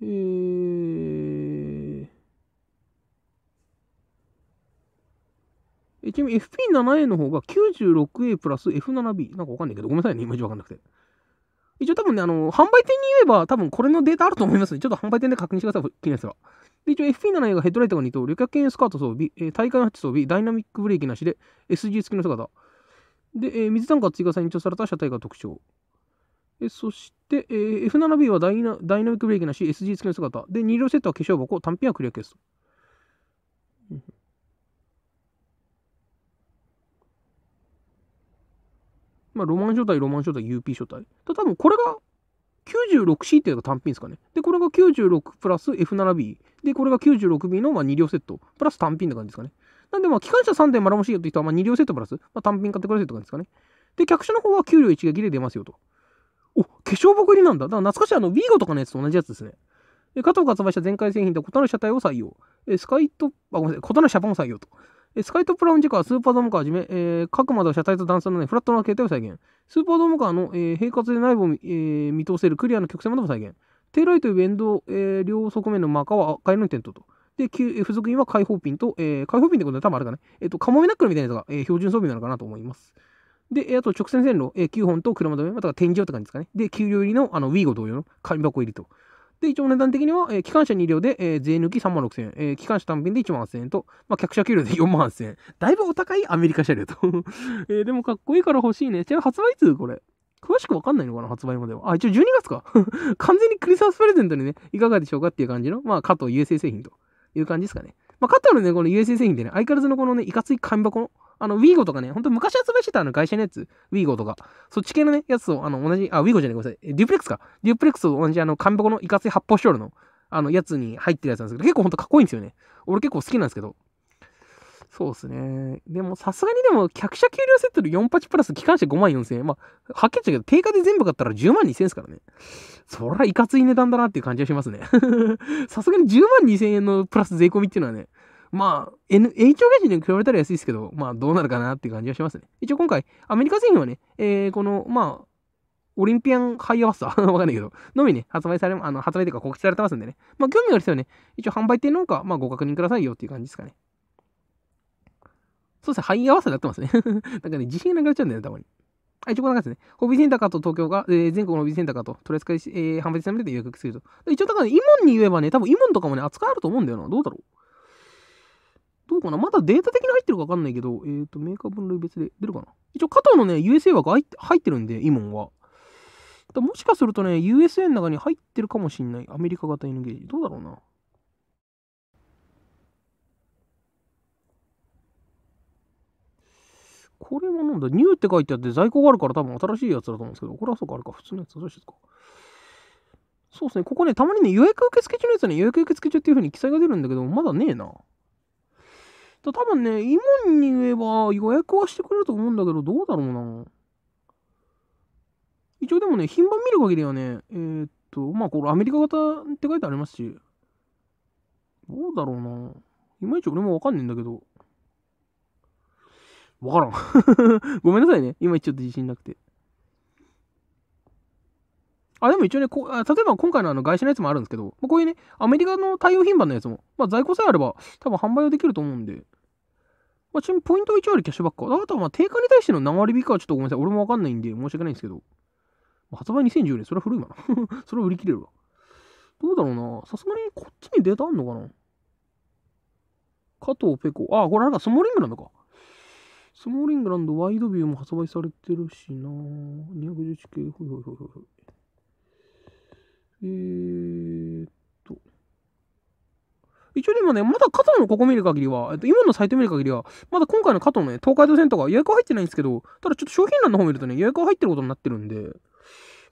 えー、えちなみに FP7A の方が 96A プラス F7B。なんかわかんないけど、ごめんなさいね、今まいわかんなくて。一応多分ね、あの、販売店に言えば多分これのデータあると思いますちょっと販売店で確認してください、気になるやつは。で、一応 FP7A がヘッドライトが2と、旅客系スカート装備、えー、体幹ハッチ装備、ダイナミックブレーキなしで、SG 付きの姿。で、えー、水単価追加再延長された車体が特徴。えそして、えー、F7B はダイナダイナミックブレーキなし、SG 付きの姿。で、2両セットは化粧箱、単品はクリアケースまあ、ロマン書体、ロマン書体、UP 書体。多分これが 96C っていうのが単品ですかね。で、これが96プラス F7B。で、これが 96B のまあ2両セット。プラス単品って感じですかね。なんで、まあ、機関車3点丸もしよって人はまあ2両セットプラス、まあ、単品買ってくださいって感じですかね。で、客車の方は給料1撃で出ますよと。お、化粧箱入りなんだ。だから懐かしいあのーゴとかのやつと同じやつですね。加藤が発売した全開製品で異なる車体を採用。スカイト、あ、ごめんなさい、異なる車番を採用と。スカイトップラウンジカー、スーパードームカーはじめ、えー、各窓車体と段差のないフラットな形態を再現。スーパードームカーの、えー、平滑で内部を、えー、見通せるクリアな曲線窓も再現。テーライトというンド、えー、両側面のマーカーは赤色のテントと。で、付属品は開放ピンと、えー、開放ピンってことは多分あれかね、えっ、ー、と、カモメナックルみたいなやつが、えー、標準装備なのかなと思います。で、あと直線線路、えー、9本と車止め、または天井って感じですかね。で、給料入りのあのウィー号同様の紙箱入りと。で、一応値段的には、えー、機関車2両で、えー、税抜き3万6000円、えー、機関車単品で1万8000円と、まあ、客車給料で4万8000円。だいぶお高いアメリカ車両と えでもかっこいいから欲しいね。ちなみに発売いつこれ。詳しくわかんないのかな発売までは。あ、一応12月か。完全にクリスマスプレゼントにね、いかがでしょうかっていう感じの、まあ、加藤 USA 製品という感じですかね。まあ、加藤のね、この USA 製品ってね、相変わらずのこのね、いかつい紙箱の、あの、w ィー g o とかね、ほんと昔発売してたあの会社のやつ、w ィー g o とか、そっち系のね、やつを、あの、同じ、あ、w ィー g o じゃない、ごめんなさい、デュプレックスか。デュプレックスと同じ、あの、ボコのいかつい発泡スチロールの、あの、やつに入ってるやつなんですけど、結構ほんとかっこいいんですよね。俺結構好きなんですけど。そうですね。でも、さすがにでも、客車給料セットで48プラス、機関車5万4000円。まあ、はっきり言っちゃうけど、定価で全部買ったら10万2000円ですからね。そりゃいかつい値段だなっていう感じがしますね。さすがに10万2000円のプラス税込みっていうのはね、まあ、N、H ージに比べたら安いですけど、まあ、どうなるかなっていう感じがしますね。一応今回、アメリカ製品はね、えー、この、まあ、オリンピアンハイアワッサー わかんないけど、のみね、発売され、あの、発売というか告知されてますんでね。まあ、興味がある人はね、一応販売店の方か、まあ、ご確認くださいよっていう感じですかね。そうですね、ハイアワッサーになってますね。なんかね、自信がなくなっちゃうんだよね、たまに。あ、一応こんな感じですね。ホビーセンターかと東京が、えー、全国のホビーセンターかと、取り扱い、えー、販売店されて予約すると。一応だから、ね、イモンに言えばね、多分イモンとかもね、扱あると思うんだよな。どうだろうどうかなまだデータ的に入ってるか分かんないけど、えっ、ー、と、メーカー分類別で出るかな一応、加藤のね、USA 枠入ってるんで、イモンは。だもしかするとね、USA の中に入ってるかもしんない。アメリカ型 N ゲージ。どうだろうな。これはなんだニューって書いてあって在庫があるから多分新しいやつだと思うんですけど、これはそうか、あれか、普通のやつ、うしいですか。そうですね、ここね、たまにね、予約受付中のやつね、予約受付中っていうふうに記載が出るんだけど、まだねえな。多分ね、今に言えば予約はしてくれると思うんだけど、どうだろうな。一応でもね、品番見る限りはね、えー、っと、まあこれアメリカ型って書いてありますし、どうだろうな。いまいち俺もわかんねえんだけど。わからん ごめんなさいね。今ちょっと自信なくて。あ、でも一応ね、こ例えば今回のあの外資のやつもあるんですけど、まこういうね、アメリカの対応品番のやつも、まあ、在庫さえあれば多分販売はできると思うんで、まあ、ちなみにポイントは1割キャッシュバック。あとはまあ定価に対しての何割引かはちょっとごめんなさい。俺もわかんないんで、申し訳ないんですけど。ま発売2010年、それは古いわな。それは売り切れるわ。どうだろうな。さすがにこっちにデータあんのかな加藤ペコ。あ、これなんか、スモーリングランドか。スモーリングランドワイドビューも発売されてるしな。211系、ほいほいほいほい。えー一応でもね、まだ加藤のここ見る限りは、えっと、今のサイト見る限りは、まだ今回の加藤のね、東海道線とか予約入ってないんですけど、ただちょっと商品欄の方見るとね、予約は入ってることになってるんで、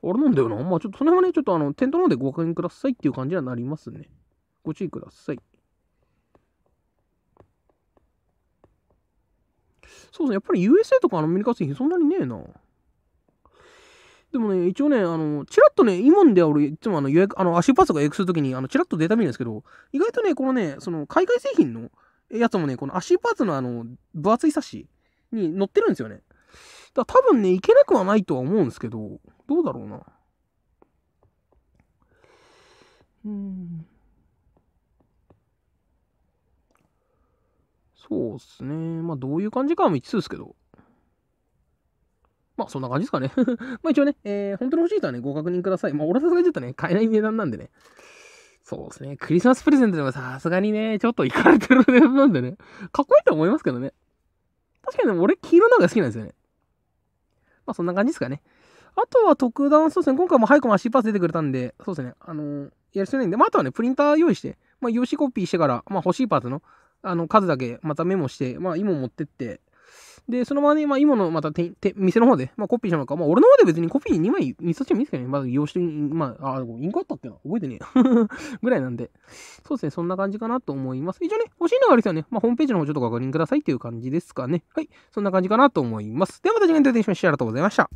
あれなんだよな。まあちょっとその辺はね、ちょっとあの、店頭の方でご確認くださいっていう感じにはなりますね。ご注意ください。そうですね、やっぱり USA とかのアメリカ製品そんなにねえな。でもね、一応ね、あの、チラッとね、今んでは俺、いつもあの予約、あの、足パスが予約するときに、あの、チラッとデータ見るんですけど、意外とね、このね、その、海外製品のやつもね、この足パーツのあの、分厚い冊子に載ってるんですよね。だ多分ね、いけなくはないとは思うんですけど、どうだろうな。うん。そうっすね。まあ、どういう感じかは未知数ですけど。まあそんな感じですかね まあ一応ね、えー、本当に欲しい人はね、ご確認ください。まあ俺さすがにちょっとね、買えない値段なんでね。そうですね。クリスマスプレゼントでもさすがにね、ちょっといかれてる値段なんでね。かっこいいと思いますけどね。確かに、ね、俺黄色の方が好きなんですよね。まあそんな感じですかね。あとは特段、そうですね。今回も早くも足パス出てくれたんで、そうですね。あのー、やる必要ないんで、まああとはね、プリンター用意して、まあ用紙コピーしてから、まあ欲しいパーツの、あの、数だけまたメモして、まあ今持ってって、で、そのままね、まあ、今のまた店、店の方で、まあ、コピーしたのか、まあ、俺の方で別にコピー2枚見させてもいいですけどね。まず、用紙まあ、あ、インクあったっけな覚えてねえ ぐらいなんで。そうですね、そんな感じかなと思います。一応ね、欲しいのがある人はね、まあ、ホームページの方ちょっとご確認くださいっていう感じですかね。はい、そんな感じかなと思います。ではまた次回の動画でお会いしましょう。ありがとうございました。